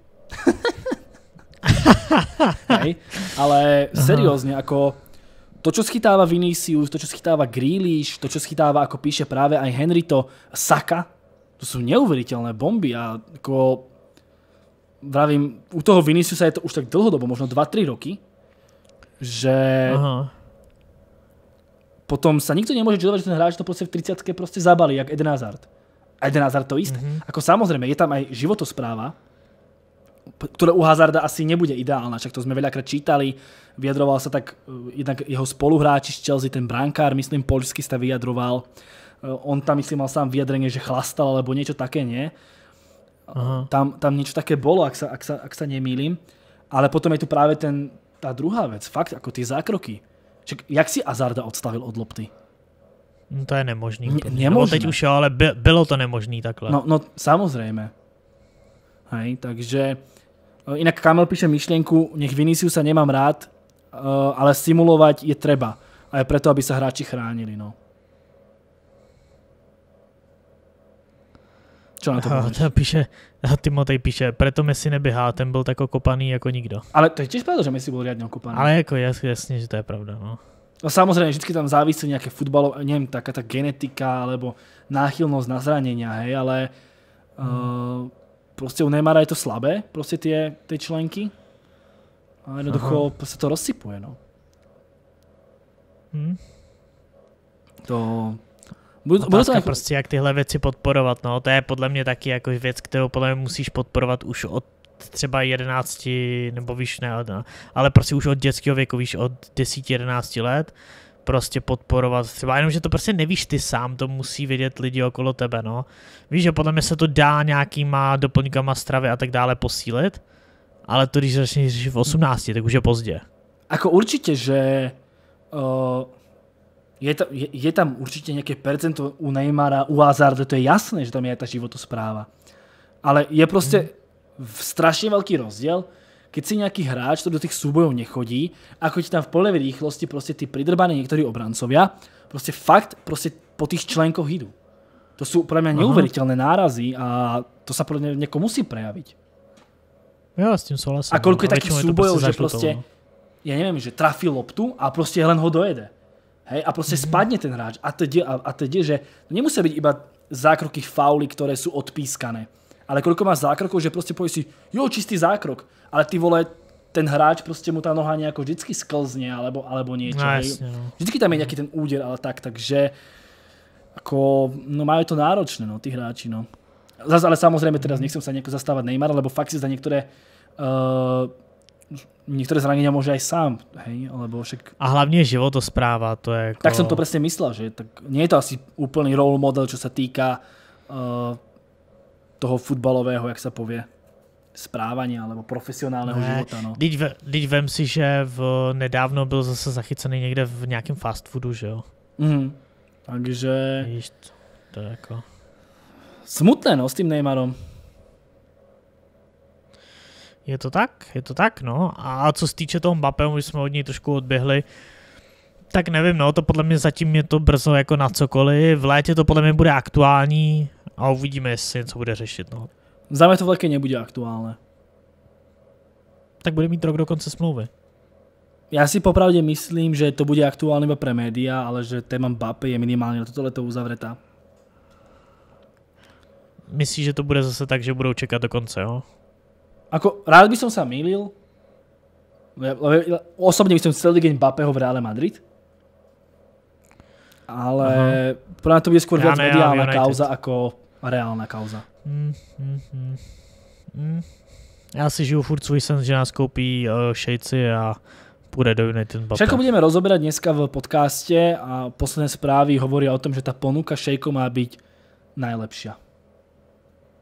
Hej. Ale seriózne, ako to, čo schytáva Vinicius, to, čo schytáva Grealish, to, čo schytáva, ako píše práve aj Henry, to Saka, to jsou neuveriteľné bomby a jako vravím, u toho Viniciusa je to už tak dlhodobo, možno 2-3 roky, že Aha. potom sa nikto nemôže čudovať, že ten hráč to proste v 30 proste zabali, jak Eden Hazard. A Eden Hazard to isté. Mm-hmm. Ako samozrejme, je tam aj životospráva, ktoré u Hazarda asi nebude ideálna, však to sme veľakrát čítali, vyjadroval sa tak e, jednak jeho spoluhráči z Chelsea, ten brankár, myslím, poľský sa vyjadroval, e, on tam, myslím, mal sám vyjadrenie, že chlastal alebo niečo také, nie? Aha. Tam, tam niečo také bolo, ak sa, ak, sa, ak sa nemýlim. Ale potom je tu práve ten, tá druhá vec, fakt, ako tie zákroky. Čak, jak si Azarda odstavil od lopty? No to je nemožný. Ne, nemožné. teď už jo, ale by, bylo to nemožný takhle. No, no samozrejme. Hej, takže... No, Inak Kamel píše myšlienku, nech sa nemám rád, eh, ale simulovať je treba. A je preto, aby sa hráči chránili. No. Co na to ha, to píše, Timotej píše, preto Messi neběhá, ten byl tak okopaný jako nikdo. Ale to je těž pravda, že Messi byl řádně okopaný. Ale jako jasně, jasně, že to je pravda, no. No samozřejmě, vždycky tam závisí nějaké fotbalové, nevím, taká ta genetika alebo náchylnost na zranění, hej, ale hmm. uh, prostě u Neymara je to slabé, Prostě ty ty členky. A jednoducho sa to rozsypuje, no. Hmm. To, Budu, budu to jako... prostě, jak tyhle věci podporovat, no, to je podle mě taky jako věc, kterou podle mě musíš podporovat už od třeba 11 nebo víš, ne, ale prostě už od dětského věku, víš, od 10-11 let, prostě podporovat. Třeba jenom, že to prostě nevíš ty sám, to musí vidět lidi okolo tebe, no. Víš, že podle mě se to dá nějakýma doplňkama stravy a tak dále posílit, ale to když začneš v 18, tak už je pozdě. Ako určitě, že uh je, to, je, je tam určitě nějaké percento u Neymara, u Hazarda, to je jasné, že tam je ta životospráva. Ale je prostě hmm. strašně velký rozdíl, keď si nějaký hráč, to do těch súbojov nechodí, ako ti tam v plné rýchlosti prostě ty pridrbaní někteří obrancovia, prostě fakt prostě po tých členkoch idú. To jsou pro mě neuvěřitelné nárazy a to se podle mě někomu musí prejavit. Já s tím souhlasím. A kolik no. je takých súbojov, prostě že prostě, no. já nevím, že trafí loptu a prostě len ho dojede. Hej, a proste spadne ten hráč a teď, a, a teď že nemusí byť iba zákroky fauly, ktoré sú odpískané. Ale koľko má zákrokov, že proste povieš si, jo, čistý zákrok, ale ty vole, ten hráč, proste mu tá noha nejako vždycky sklzne, alebo, alebo niečo. No, jasne, no. Vždycky tam je nejaký ten úder, ale tak, takže ako, no majú to náročné, no, tí hráči, no. Zas, ale samozrejme teraz nechcem sa nejako zastávať Neymar, lebo fakt si za niektoré uh, eh, niektoré zranenia môže aj sám, hej, alebo však... A hlavne životospráva, to je ako... Tak som to presne myslel, že tak nie je to asi úplný role model, čo sa týka uh, eh, toho futbalového, jak sa povie, správania alebo profesionálneho ne, života. No. Teď, ve, teď vem si, že v, nedávno byl zase zachycený někde v nějakém fast foodu, že jo? Mm, takže... Víš, to je jako... Smutné, no, s tím Neymarom. Je to tak? Je to tak, no. A co se týče toho Mbappé, už jsme od něj trošku odběhli, tak nevím, no, to podle mě zatím je to brzo jako na cokoliv. V létě to podle mě bude aktuální a uvidíme, jestli něco bude řešit, no. mě to v létě nebude aktuálne. Tak bude mít rok do konce smlouvy. Já si popravdě myslím, že to bude aktuální pro média, ale že téma Mbappé je minimálně na toto leto uzavretá. Myslíš, že to bude zase tak, že budou čekat do konce, jo? Ako, rád by som sa mýlil, osobne by som chcel ligeň Bapeho v Reále Madrid, ale uh-huh. mňa to bude skôr ja viac mediálna kauza ako reálna kauza. Mm, mm, mm. Mm. Já si žiju furt svůj sen, že nás koupí uh, šejci a půjde do United Bapé. Všetko budeme rozoberať dneska v podcaste a posledné správy hovoria o tom, že ta ponuka Šejko má byť najlepšia.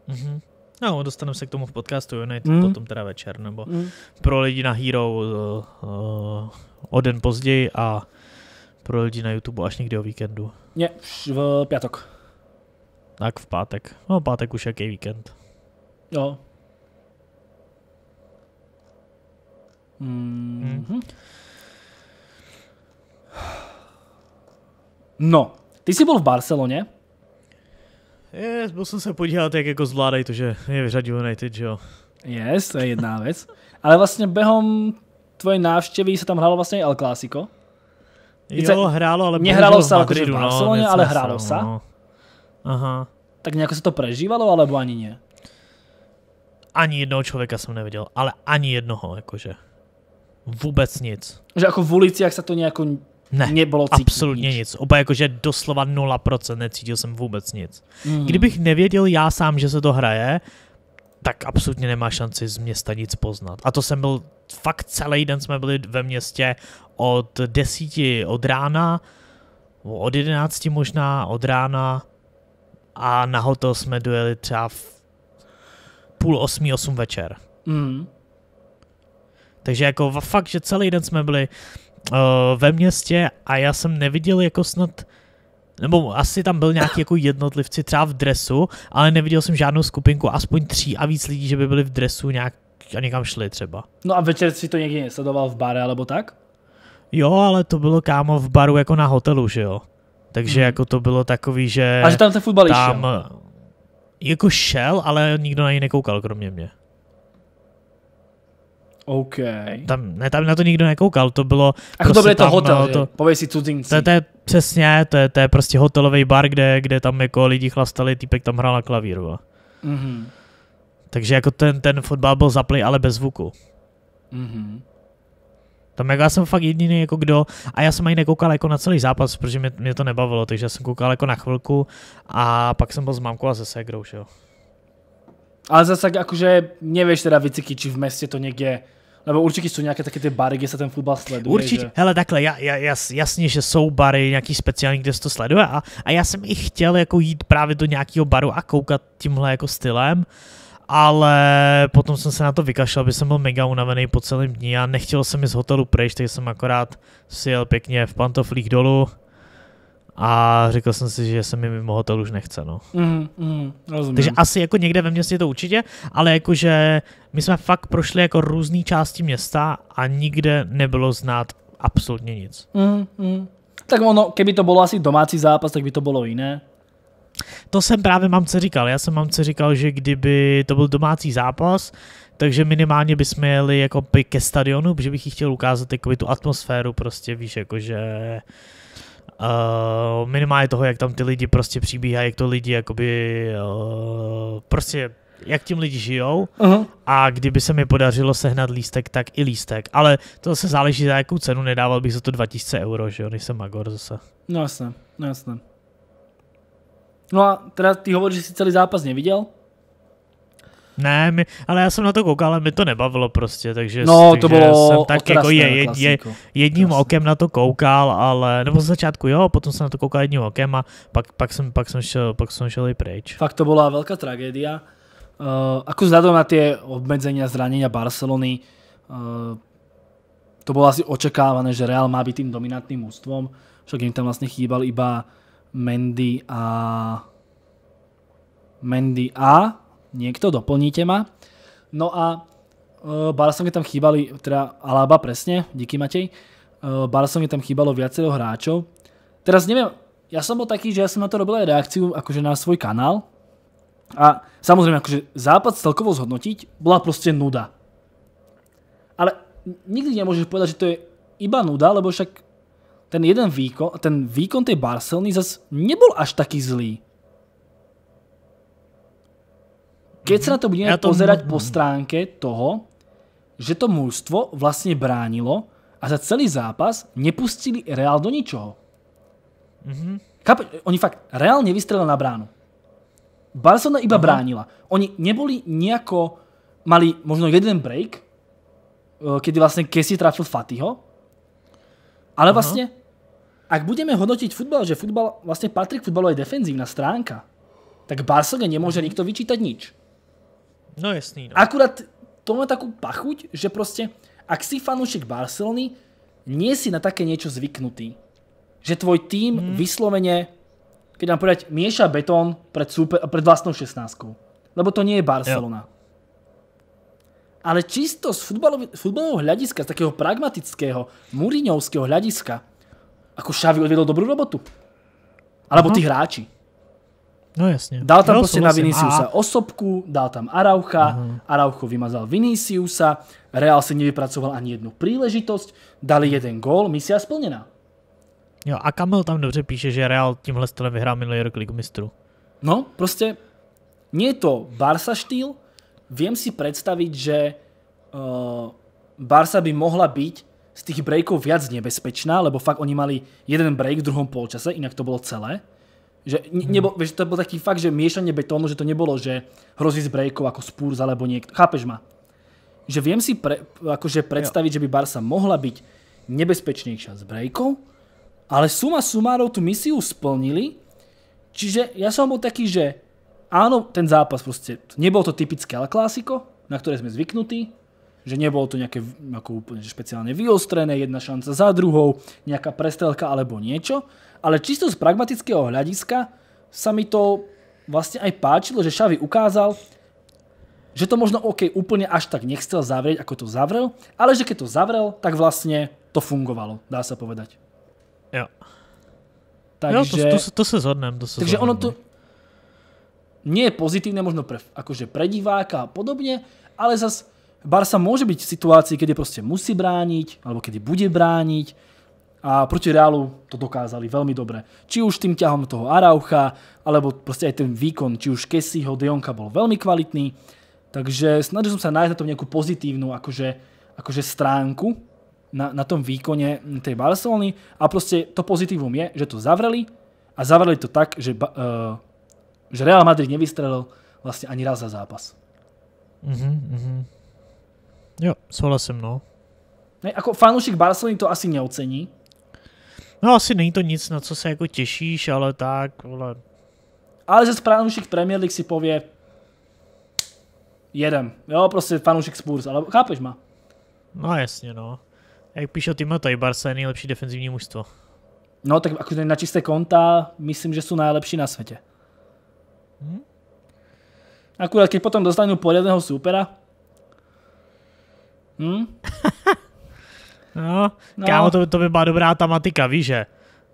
mm No, dostaneme se k tomu v podcastu United mm. potom teda večer, nebo mm. pro lidi na Hero uh, uh, o den později a pro lidi na YouTube až někdy o víkendu. Ne, v pátek. Tak v pátek. No, pátek už jaký víkend. Jo. Mm. hmm No, ty jsi byl v Barceloně. Yes, byl jsem se podívat, jak jako zvládají to, že je vyřadil United, že jo. Yes, to je jedna věc. Ale vlastně behom tvoje návštěvy se tam hrálo vlastně i El Clásico. Jo, hrálo, ale... nehrálo hrálo no, se jako v Barceloně, no, ale hrálo se. No. Aha. Tak nějak se to prežívalo, alebo ani ne? Ani jednoho člověka jsem neviděl, ale ani jednoho, jakože. Vůbec nic. Že jako v ulici, jak se to nějak ne, mě bylo cítit absolutně nic. nic. Oba jakože doslova 0%, necítil jsem vůbec nic. Mm. Kdybych nevěděl já sám, že se to hraje, tak absolutně nemá šanci z města nic poznat. A to jsem byl, fakt celý den jsme byli ve městě od desíti od rána, od jedenácti možná od rána a na hotel jsme dojeli třeba v půl osmi, osm večer. Mm. Takže jako fakt, že celý den jsme byli Eh, ve městě a já jsem neviděl jako snad nebo asi tam byl nějaký jako jednotlivci třeba v dresu, ale neviděl jsem žádnou skupinku, aspoň tří a víc lidí, že by byli v dresu nějak a někam šli třeba. No a večer si to někdy sledoval v bare alebo tak? Jo, ale to bylo kámo v baru jako na hotelu, že jo. Takže hmm. jako to bylo takový, že... A že tam se fotbal tam, šel. Eh, jako šel, ale nikdo na něj nekoukal, kromě mě. OK. Tam, ne, tam na to nikdo nekoukal, to bylo... Jako prostě to byl no, to hotel, to, pověj si cudzinci. To, to, je přesně, to je, to je prostě hotelový bar, kde, kde tam jako lidi chlastali, týpek tam hrál na klavír, Mm-hmm. Takže jako ten, ten fotbal byl zaplý, ale bez zvuku. Mm-hmm. Tam jako já jsem fakt jediný jako kdo, a já jsem ani nekoukal jako na celý zápas, protože mě, mě to nebavilo, takže já jsem koukal jako na chvilku a pak jsem byl s mámkou a se ségrou, že jo. Ale zase akože nevieš teda vyciky, či v meste to niekde lebo určitě jsou nějaké také ty bary, kde se ten fotbal sleduje. Určitě, že... hele takhle, ja, ja, jas, jasně, že jsou bary nějaký speciální, kde se to sleduje a, a já jsem i chtěl jako jít právě do nějakého baru a koukat tímhle jako stylem, ale potom jsem se na to vykašlal, aby jsem byl mega unavený po celém dní a nechtěl jsem mi z hotelu pryč, takže jsem akorát sjel pěkně v pantoflích dolů, a řekl jsem si, že se mi mimo hotel už nechce, no. Mm, mm, rozumím. Takže asi jako někde ve městě to určitě, ale jakože my jsme fakt prošli jako různé části města a nikde nebylo znát absolutně nic. Mm, mm. Tak ono, keby to bylo asi domácí zápas, tak by to bylo jiné. To jsem právě mamce říkal. Já jsem mamce říkal, že kdyby to byl domácí zápas, takže minimálně bychom jeli jako ke stadionu, protože bych jí chtěl ukázat jakoby tu atmosféru prostě, víš, jakože... že Eh, minimálně toho, jak tam ty lidi prostě přibíhají, jak to lidi jakoby uh, prostě jak tím lidi žijou uh-huh. a kdyby se mi podařilo sehnat lístek, tak i lístek. Ale to se záleží za jakou cenu, nedával bych za to 2000 euro, že jo, nejsem magor zase. No jasné, no jasné. No a teda ty hovoříš, že jsi celý zápas neviděl? Ne, my, ale já jsem na to koukal, ale mi to nebavilo prostě, takže, no, takže to bylo jsem tak jako je, je, je, jedním Krasný. okem na to koukal, ale, nebo z začátku jo, potom jsem na to koukal jedním okem a pak, pak, jsem, pak, jsem, šel, pak jsem šel i pryč. Fakt to byla velká tragédia. Uh, eh, ako vzhľadom na tie obmedzenia zranenia Barcelony, uh, to bolo asi očakávané, že Real má byť tým dominantným ústvom, však im tam vlastne chýbal iba Mendy a Mendy a niekto, doplníte ma. No a uh, eh, Barcelone tam chýbali, teda Alaba presne, díky Matej, uh, eh, Barcelone tam chýbalo viacero hráčov. Teraz neviem, ja som bol taký, že ja som na to robil aj reakciu akože na svoj kanál a samozrejme akože západ celkovo zhodnotiť bola proste nuda. Ale nikdy nemôžeš povedať, že to je iba nuda, lebo však ten jeden výkon, ten výkon tej Barcelony zase nebol až taký zlý. Keď sa na to budeme ja to pozerať po stránke toho, že to mužstvo vlastne bránilo a za celý zápas nepustili Real do ničoho. Mm-hmm. Chápe, oni fakt Real nevystrelil na bránu. Barcelona iba mm bránila. Oni neboli nejako, mali možno jeden break, eh, kedy vlastne Kessie trafil Fatiho, ale Aha. vlastne, ak budeme hodnotiť futbal, že futbal, vlastne patrí k futbalu defenzívna stránka, tak Barcelona nemôže nikto vyčítať nič. No jasný. No. Akurát to má takú pachuť, že proste, ak si fanúšik Barcelony, nie si na také niečo zvyknutý. Že tvoj tým hmm. vyslovene, keď nám povedať, mieša betón pred, super, pred vlastnou 16 Lebo to nie je Barcelona. Jo. Ale čisto z futbalového hľadiska, z takého pragmatického, muriňovského hľadiska, ako Xavi odvedol dobrú robotu. Alebo uh -huh. tí hráči. No jasně. Dal tam jo, prostě na Viniciusa a... osobku, dal tam Araucha, uh-huh. Mhm. Araucho vymazal Viniciusa, Real si nevypracoval ani jednu příležitost, dali jeden gól, misia splněná. Jo, a Kamil tam dobře píše, že Real tímhle stylem vyhrál minulý rok Ligu mistrů. No, prostě nie je to Barca štýl, viem si predstaviť, že uh, eh, Barca by mohla byť z tých breakov viac nebezpečná, lebo fakt oni mali jeden break v druhom polčase, inak to bolo celé. Že, hmm. nebo, že to bol taký fakt, že miešanie betónu, že to nebolo, že hrozí z breakov ako Spurs alebo niekto. Chápeš ma? Že viem si pre, akože predstaviť, jo. že by Barsa mohla byť nebezpečnejšia z breakov, ale suma sumárov tú misiu splnili, čiže ja som bol taký, že áno, ten zápas proste, nebol to typické El Clásico, na ktoré sme zvyknutí, že nebolo to nejaké ako úplne že špeciálne vyostrené, jedna šanca za druhou, nejaká prestrelka alebo niečo, ale čisto z pragmatického hľadiska sa mi to vlastne aj páčilo, že Xavi ukázal, že to možno OK úplne až tak nechcel zavrieť, ako to zavrel, ale že keď to zavrel, tak vlastne to fungovalo, dá sa povedať. Jo. Takže, jo, to, to, to se zhodnem. To sa takže zhodnem. ono to no. nie je pozitívne možno pre, akože pre diváka a podobne, ale zas Barca môže byť v situácii, kedy prostě musí brániť, alebo kedy bude brániť, a proti Realu to dokázali veľmi dobre. Či už tým ťahom toho Araucha, alebo proste aj ten výkon, či už Kessyho, Dejonka bol veľmi kvalitný. Takže snažil som sa nájsť na tom nejakú pozitívnu akože, akože stránku na, na tom výkone tej Barcelony a proste to pozitívum je, že to zavreli a zavreli to tak, že, uh, že Real Madrid nevystrelil vlastne ani raz za zápas. Mm-hmm, mm Jo, souhlasím, no. Ne, ako fanúšik Barcelony to asi neocení, No asi není to nic, na co se jako těšíš, ale tak, vole. Ale že fanoušek Premier League si pově jedem, jo, prostě fanoušek Spurs, ale chápeš ma. No jasně, no. Jak píše o Timotej, Barca je nejlepší defenzivní mužstvo. No tak jako na čisté konta, myslím, že jsou nejlepší na světě. Hm? Akurát, když potom dostanou poriadného supera, hm? No, no. kámo, to, to by byla dobrá tematika, víš, že?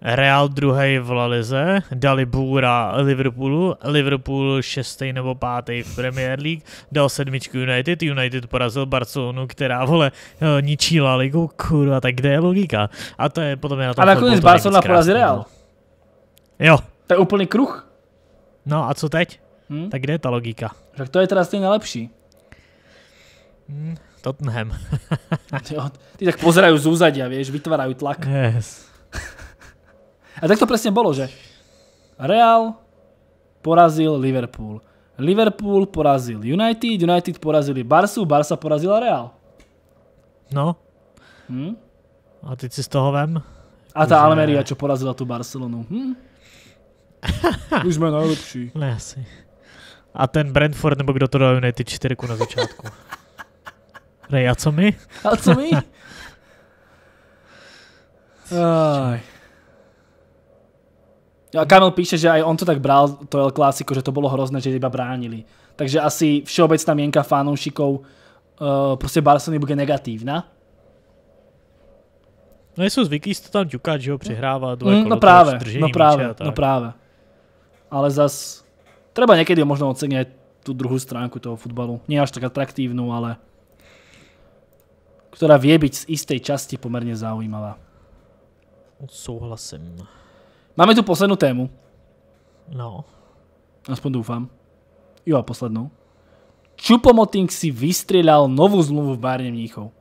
Real druhý v La Lize, dali bůra Liverpoolu, Liverpool šestý nebo pátý v Premier League, dal sedmičku United, United porazil Barcelonu, která, vole, eh, ničí La Ligu, kurva, tak kde je logika? A to je potom je na tom... Ale nakonec Barcelona porazil no. Real. Jo. To je úplný kruh. No a co teď? Hmm? Tak kde je ta logika? Tak to je teda stejně lepší. Hmm. Tottenham. jo, Ty tak pozerajú z úzadia, vieš, vytvárajú tlak. Yes. A tak to presne bolo, že Real porazil Liverpool. Liverpool porazil United, United porazili Barsu, Barsa porazila Real. No. Hm? A ty si z toho vem. A tá Almeria, čo porazila tu Barcelonu. Hm? Už sme najlepší. Ne, asi. A ten Brentford, nebo kdo to dal United 4 na začátku. Rej, a co my? A co my? Aj. A Kamil píše, že aj on to tak bral, to je klasiko, že to bolo hrozné, že iba bránili. Takže asi všeobecná mienka fanúšikov uh, eh, proste Barcelony bude negatívna. No je sú zvyklí si to tam ťukať, že ho přehrává dvoje mm, kolo, no právě, no, no právě, no práve. Ale zas, treba niekedy možno oceniať tu druhou stránku toho futbalu. Nie až tak atraktívnu, ale ktorá vie byť z istej časti pomerne zaujímavá. Souhlasím. Máme tu poslednú tému. No. Aspoň dúfam. Jo a poslednú. Čupomoting si vystrieľal novú zmluvu v bárne Mníchov.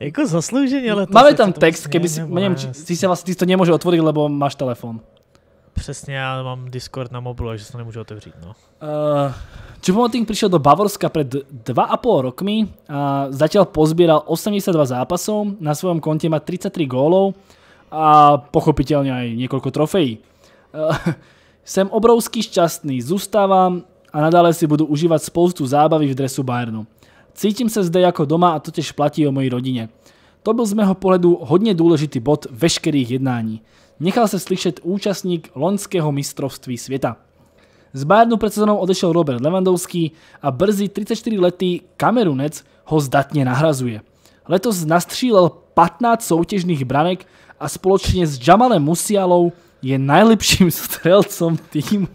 jako zaslouženě, ale... Máme tam text, keby si, nevím, si, si, si, to nemůže otvoriť, lebo máš telefon. Přesně, já mám Discord na mobilu, že se nemůžu otevřít. No. Uh, eh, Chupomoting přišel do Bavorska pred 2,5 rokmi a zatím pozbíral 82 zápasů, na svém kontě má 33 gólov a pochopitelně i několik trofejí. Uh, obrovský šťastný, zůstávám a nadále si budu užívat spoustu zábavy v dresu Bayernu. Cítím se zde jako doma a to platí o mojí rodině. To byl z mého pohledu hodně důležitý bod veškerých jednání nechal se slyšet účastník loňského mistrovství světa. Z Bayernu před sezónou odešel Robert Lewandowski a brzy 34-letý Kamerunec ho zdatně nahrazuje. Letos nastřílel 15 soutěžných branek a společně s Jamalem Musialou je nejlepším střelcom týmu.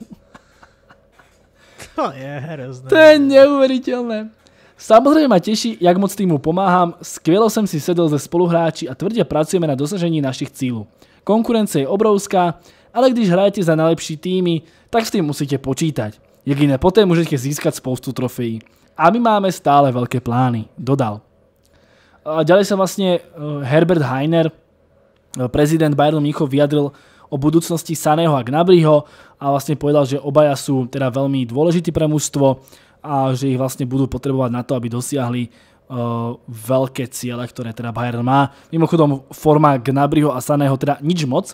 To je hrozné. To je neuvěřitelné. Samozřejmě mě těší, jak moc týmu pomáhám, skvělo jsem si sedl ze spoluhráči a tvrdě pracujeme na dosažení našich cílů. Konkurence je obrovská, ale když hrajete za najlepší týmy, tak s tým musíte počítať. Jediné poté můžete získat spoustu trofejí. A my máme stále velké plány, dodal. A ďalej sa vlastne eh, Herbert Heiner, eh, prezident Bayernu Mnichov, vyjadril o budúcnosti Saného a Gnabryho a vlastne povedal, že obaja sú teda veľmi dôležití pre mužstvo a že ich vlastne budú potrebovať na to, aby dosiahli uh, eh, veľké ciele, ktoré teda Bayern má. Mimochodom forma Gnabryho a Saného teda nič moc,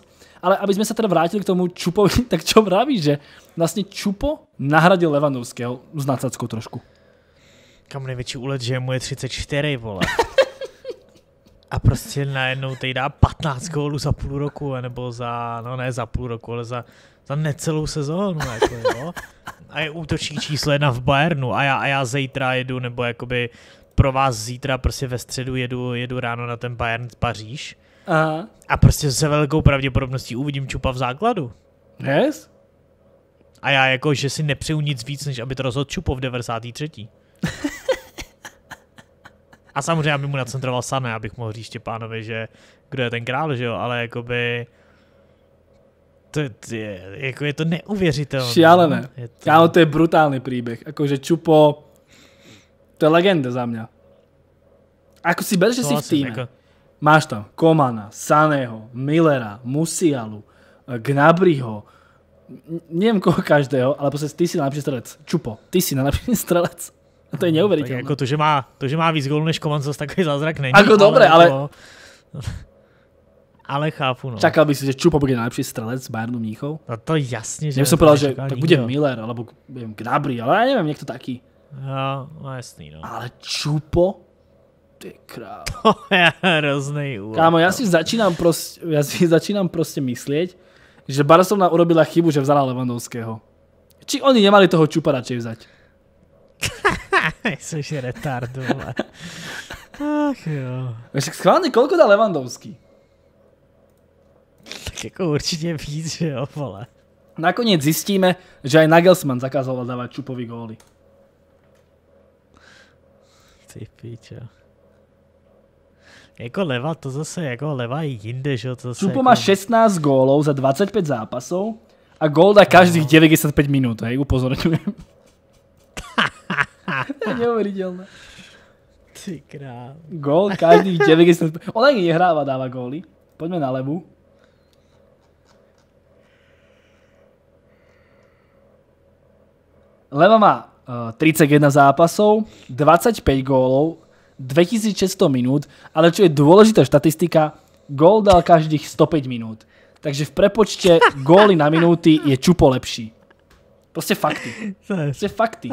ale aby sme sa teda vrátili k tomu Čupovi, tak čo vravíš, že vlastne Čupo nahradil Levanovského s nadsackou trošku? Kam největší úlet, že mu je 34, vole. A prostě najednou teď dá 15 gólů za půl roku, nebo za, no ne za půl roku, ale za, za necelou sezónu, jako, jo. A je útočník číslo jedna v Bayernu a já, a já zítra jedu, nebo jakoby pro vás zítra prostě ve středu jedu, jedu ráno na ten Bayern Paříž Aha. a prostě se velkou pravděpodobností uvidím čupa v základu. Yes? A já jako, že si nepřeju nic víc, než aby to rozhodl Čupo v 93. a samozřejmě, aby mu nacentroval Sané, abych mohl říct pánovi, že kdo je ten král, že jo, ale jakoby... To je, jako je to neuvěřitelné. Šialené. Je to... Kámo, to je brutální příběh. Jakože Čupo to je legenda za mňa. Ako si berš, že si v no, týme. Jako- Máš tam Komana, Saného, Millera, Musialu, eh, Gnabryho. neviem koho každého, ale proste ty si najlepší strelec. Čupo, ty si najlepší strelec. A to je no, neuveriteľné. Jako to, že má, to, že má víc gólu než Koman, zase takový zázrak není. Ako dobre, ale... Jako- ale chápu, no. Čakal by si, že Čupo bude najlepší strelec z Bayernu Mníchov? No to jasne. že... Ja som povedal, že tak bude Miller, alebo neviem, Gnabry, ale ja neviem, niekto taký. No, no jasný, no. Ale čupo? Ty král. To je hrozný úvod. Kámo, já no. si začínám prostě, já si začínám prostě myslieť, že Barcelona urobila chybu, že vzala Levandovského. Či oni nemali toho čupa radšej vzať? Jsi retard, vole. Ach jo. Víš, tak schválně, koliko dá Levandovský? Tak jako určitě víc, že jo, vole. Nakoniec zistíme, že aj Nagelsmann zakázal dávat čupový góly. Ty píčo. Jako leva, to zase jako leva i jinde, že jo? Supo jako... má 16 gólov za 25 zápasů a gól dá každých 95 no. minut, hej, upozorňujem. je neuvěřitelné. Ty král. Gól každých 95... On ani nehráva, dává góly. Pojďme na levu. Leva má 31 eh, zápasov, 25 gólov, 2600 minút, ale čo je dôležitá štatistika, gól dal každých 105 minút. Takže v prepočte góly na minúty je Čupo lepší. Proste fakty. Proste fakty.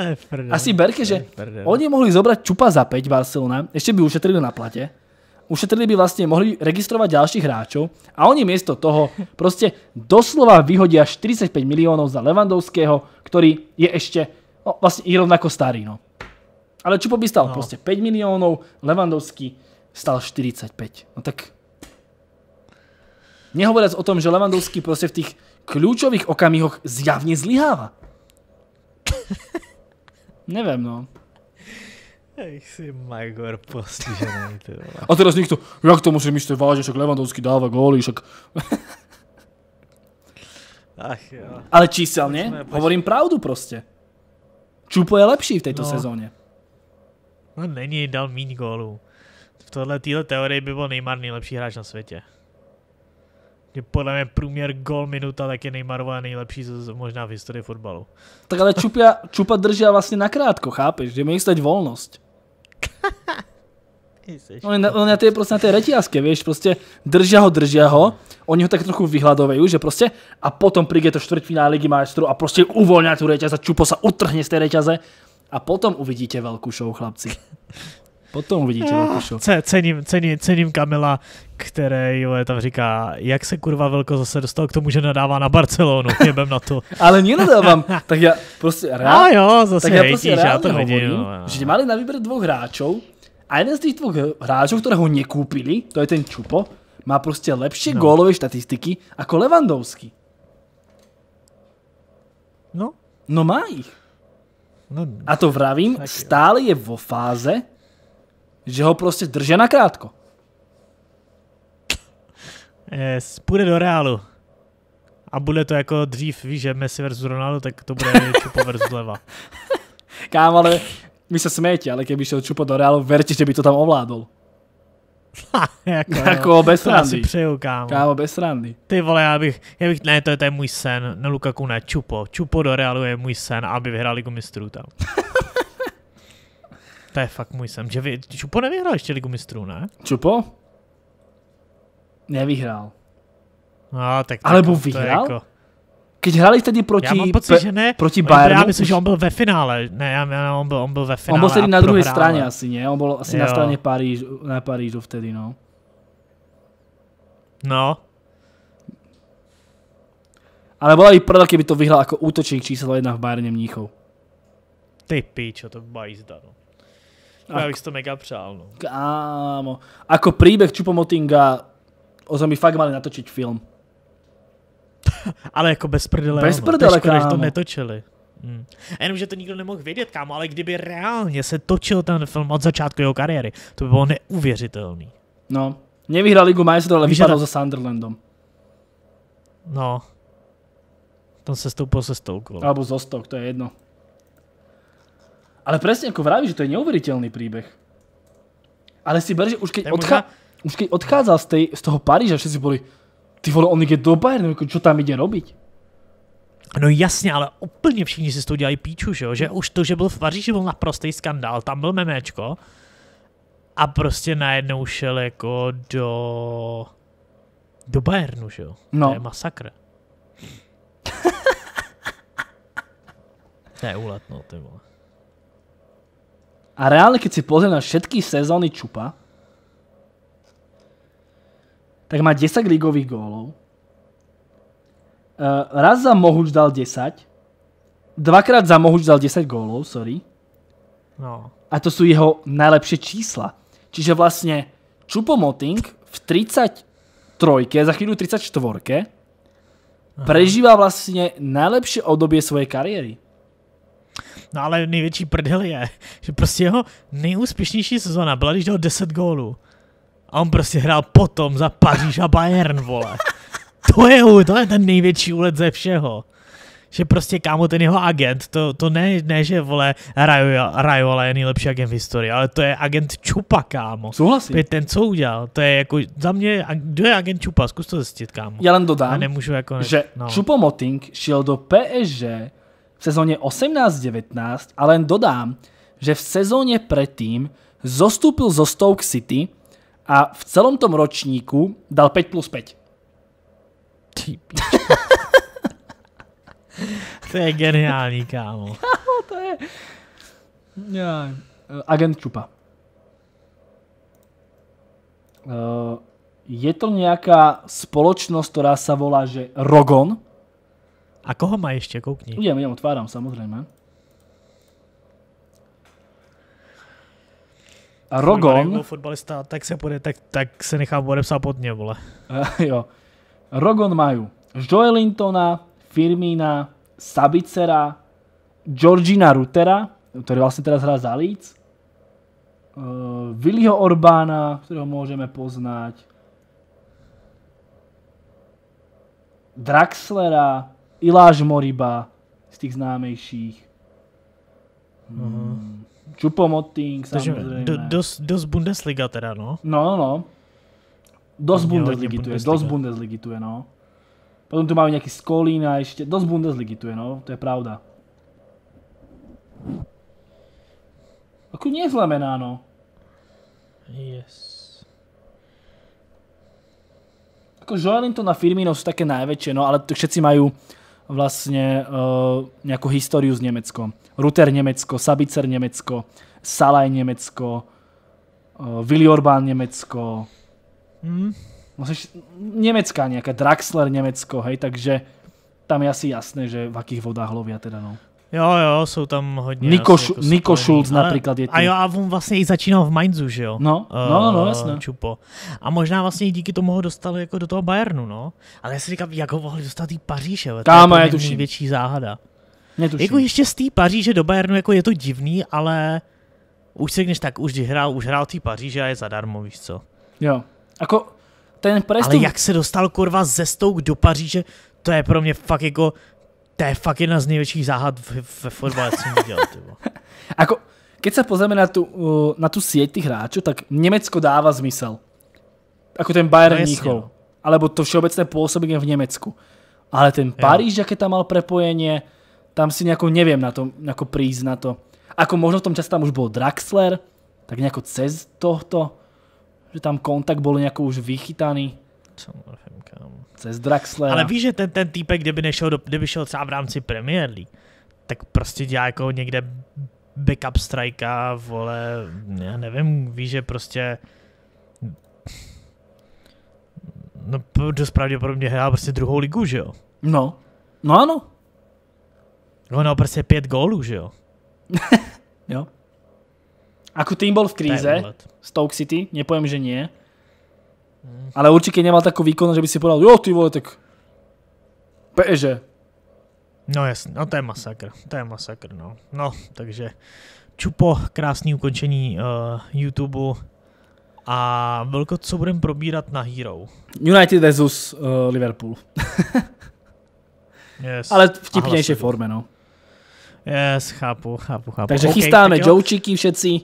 Asi Berke, že oni mohli zobrať Čupa za 5 Barcelona, ještě by ušetrili na plate, ušetrili by vlastne mohli registrovať ďalších hráčov a oni miesto toho prostě doslova vyhodia 45 milionů za Levandovského, ktorý je ešte no, vlastne i rovnako starý, no. Ale Čupo by stal no. proste 5 miliónov, Levandovský stal 45. No tak Nehovoriac o tom, že Levandovský proste v tých kľúčových okamihoch zjavne zlyháva. Neviem, no. Ej, si Magor postižený. A teraz nikto, jak to musí myslieť vážne, však Levandovský dáva góly, však... Ach jo. Ale číselne, hovorím pravdu proste. Čupo je lepší v této no. sezóně. No není, dal míň gólů. V tohle téhle teorii by byl Neymar nejlepší hráč na světě. Je podle mě průměr gol minuta tak je Neymarová nejlepší z, možná v historii fotbalu. Tak ale Čupa, čupa drží a vlastně nakrátko, chápeš? Že mi teď volnost. No, ty seš. Oni na, on na ty, prostě na té reťazke, víš, prostě drží ho, drží ho, oni ho tak trochu vyhladovejí, že prostě a potom přijde to štvrtfinále ligy majstru a prostě uvolňá tu reťaz a Čupo se utrhne z té reťaze a potom uvidíte velkou show, chlapci. Potom uvidíte velkou ah, show. Cením, cením, cením Kamila, který jo, tam říká, jak se kurva Velko zase dostal k tomu, že nadává na Barcelonu, jebem na to. Ale nadávám. tak já prostě rád. A jo, zase tak já prostě hejtíš, já to vidím. Hovorím, no, no že no. mali na výběr dvou hráčů, a jeden z těch dvoch hráčov, ktorého nekúpili, to je ten Čupo, má prostě lepšie no. gólové štatistiky ako Levandovský. No. No má ich. No, a to vravím, taky, stále je vo fáze, že ho prostě drže na krátko. Yes, půjde do Reálu. A bude to jako dřív, víš, že Messi versus Ronaldo, tak to bude Čupo versus Leva. Kámo, ale vy sa smiete, ale keby šiel čupo do Realu, verte, že by to tam ovládol. jako, jako bez srandy. si přeju, kámo. Kámo, bez srandy. Ty vole, já bych, já bych, ne, to je, to je můj sen, Na Lukaku ne, Čupo. Čupo do Realu je můj sen, aby vyhrál Ligu mistrů tam. to je fakt můj sen, že vy, Čupo nevyhrál ještě Ligu mistrů, ne? Čupo? Nevyhrál. No, tak, tak Alebo jako- vyhrál? Jako, když hrali tedy proti, já mám pocit, pe, že ne. proti Bayernu. Já myslím, už... že on byl ve finále. Ne, já, já, on, byl, on byl ve finále. On byl tedy na druhé straně asi, ne? On byl asi jo. na straně Paríž, na Parížu vtedy, no. No. Ale bylo by prda, kdyby to vyhrál jako útočník číslo jedna v Bayerně Mníchov. Ty pičo, to byla jízda, no. Ako, Já bych to mega přál, no. Kámo. Ako příběh Čupomotinga, o mi fakt mali natočit film. ale jako bez prdele. Bez prdele, no. škoda, že to netočili. Hmm. A jenom, že to nikdo nemohl vědět, kámo, ale kdyby reálně se točil ten film od začátku jeho kariéry, to by bylo neuvěřitelný. No, nevyhrál Ligu majstrů, ale Víš, vypadal za Sunderlandom. No. Tam se stoupil se Stoke. Alebo zo stok, to je jedno. Ale presne ako vravíš, že to je neuveriteľný príbeh. Ale si ber, že už keď, odchá... možná... už keď odchádzal z, tej, z toho Paríža, všetci boli, ty vole, on je do Bayernu, jako čo tam jde robiť? No jasně, ale úplně všichni si s tou dělají píču, že jo? Že už to, že byl v Paříži, byl naprostý skandál, tam byl memečko a prostě najednou šel jako do do Bayernu, že jo? No. To je masakr. to je úlet, no, ty vole. A reálně když si pozriem na všetky sezóny Čupa, tak má 10 ligových gólov. Uh, eh, raz za Mohuč dal 10. Dvakrát za Mohuč dal 10 gólov, sorry. No. A to sú jeho najlepšie čísla. Čiže vlastne Čupomoting v 33, za chvíľu 34, Aha. prežíva vlastne najlepšie obdobie svojej kariéry. No ale největší prdel je, že prostě jeho nejúspěšnější sezóna byla, když dal 10 gólů. A on prostě hrál potom za Paříž a Bayern, vole. To je, to je ten největší úlet ze všeho. Že prostě, kámo, ten jeho agent, to, to ne, ne, že, vole, Rajola je nejlepší agent v historii, ale to je agent Čupa, kámo. Souhlasím. je ten, co udělal. To je jako, za mě, kdo je agent Čupa? Zkus to zjistit, kámo. Já len dodám, a nemůžu jako že no. Moting šel do PSG v sezóně 18-19 ale jen dodám, že v sezóně předtím zostupil zo Stoke City, a v celom tom ročníku dal 5 plus 5. to je geniální, kámo. kámo to je... Já. Eh, agent Čupa. Eh, je to nějaká spoločnosť, ktorá sa volá, že Rogon. A koho má ještě, koukni. Jdem, jdem, otváram, samozřejmě. Rogon. fotbalista, tak se, půjde, tak, tak se nechá podepsat pod ně, vole. Eh, jo. Rogon mají: Joelintona, Firmina, Sabicera, Georgina Rutera, který vlastně teraz hrá za Leeds, uh, eh, Viliho Orbána, kterého můžeme poznat, Draxlera, Iláš Moriba, z těch známejších. Mm. Uh-huh. Mhm. Čupomoting samozřejmě. Do, dost, dos Bundesliga teda, no? No, no. no. Dos Bundesligy tu je, dos Bundesligy tu je, no. Potom tu máme nějaký Skolín a ještě, dos Bundesligy tu je, no, to je pravda. Ako neznamená, no. Yes. Ako Joelinton a Firmino sú také najväčšie, no ale všetci majú vlastně uh, eh, nějakou historii z Německo. Ruter Německo, Sabicer Německo, Salaj Německo, uh, eh, Willy Orbán Německo, hmm. musíš, no, Německá nějaká, Draxler Německo, hej, takže tam je asi jasné, že v jakých vodách lovia teda no. Jo, jo, jsou tam hodně. Niko, jasně, jako Niko Schulz například je tím. A jo, a on vlastně i začínal v Mainzu, že jo? No, no, no, no eh, jasně. Čupo. A možná vlastně i díky tomu ho dostal jako do toho Bayernu, no. Ale já si říkám, jak ho mohli dostat i Paříže, Kámo, to je to největší záhada. Netuším. Jako ještě z té Paříže do Bayernu, jako je to divný, ale už se když tak, už hrál, už hrál tý Paříže a je zadarmo, víš co. Jo. Ako ten prestup... Ale jak se dostal kurva ze Stouk do Paříže, to je pro mě fakt jako to je fakt jedna z největších záhad ve fotbale, co jsem viděl. Ako, keď se pozrieme na tu uh, na tu sieť těch hráčů, tak Německo dává zmysel. Ako ten Bayern no, no. Alebo to všeobecné působení v Německu. Ale ten Paríž, jaké tam mal prepojenie, tam si nějakou nevím na to, jako prísť na to. Ako možno v tom čase tam už byl Draxler, tak nejako cez tohto, že tam kontakt byl nejako už vychytaný přes Draxler. Ale víš, že ten, ten týpek, kdyby, nešel do, kdyby šel třeba v rámci Premier League, tak prostě dělá jako někde backup strajka, vole, já nevím, víš, že prostě No, dost pravděpodobně hrá prostě druhou ligu, že jo? No. No ano. No, no, prostě pět gólů, že jo? jo. Ako tým byl v kríze, Stoke City, nepoviem, že nie, ale určitě nemal takový výkon, že by si podal, jo ty vole, tak peže. No jasně, no to je masakr, to je masakr, no. No, takže čupo, krásný ukončení uh, eh, YouTube a velko, co budeme probírat na Hero? United versus uh, Liverpool. yes. Ale v vtipnější forme, no. Yes, chápu, chápu, chápu. Takže okay, chystáme tak joučiky všetci,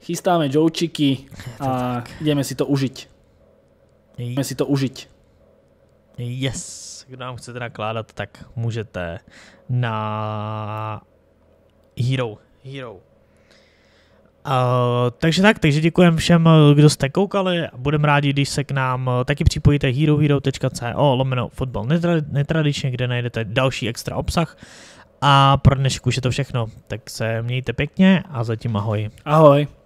chystáme joučiky a tak. jdeme si to užít. Můžeme si to užít. Yes, kdo nám chcete nakládat, tak můžete na Hero. Hero. Uh, takže tak, takže děkujeme všem, kdo jste koukali a budeme rádi, když se k nám eh, taky připojíte herohero.co lomeno fotbal netradičně, netradičně, kde najdete další extra obsah. A pro dnešek už je to všechno, tak se mějte pěkně a zatím ahoj. Ahoj.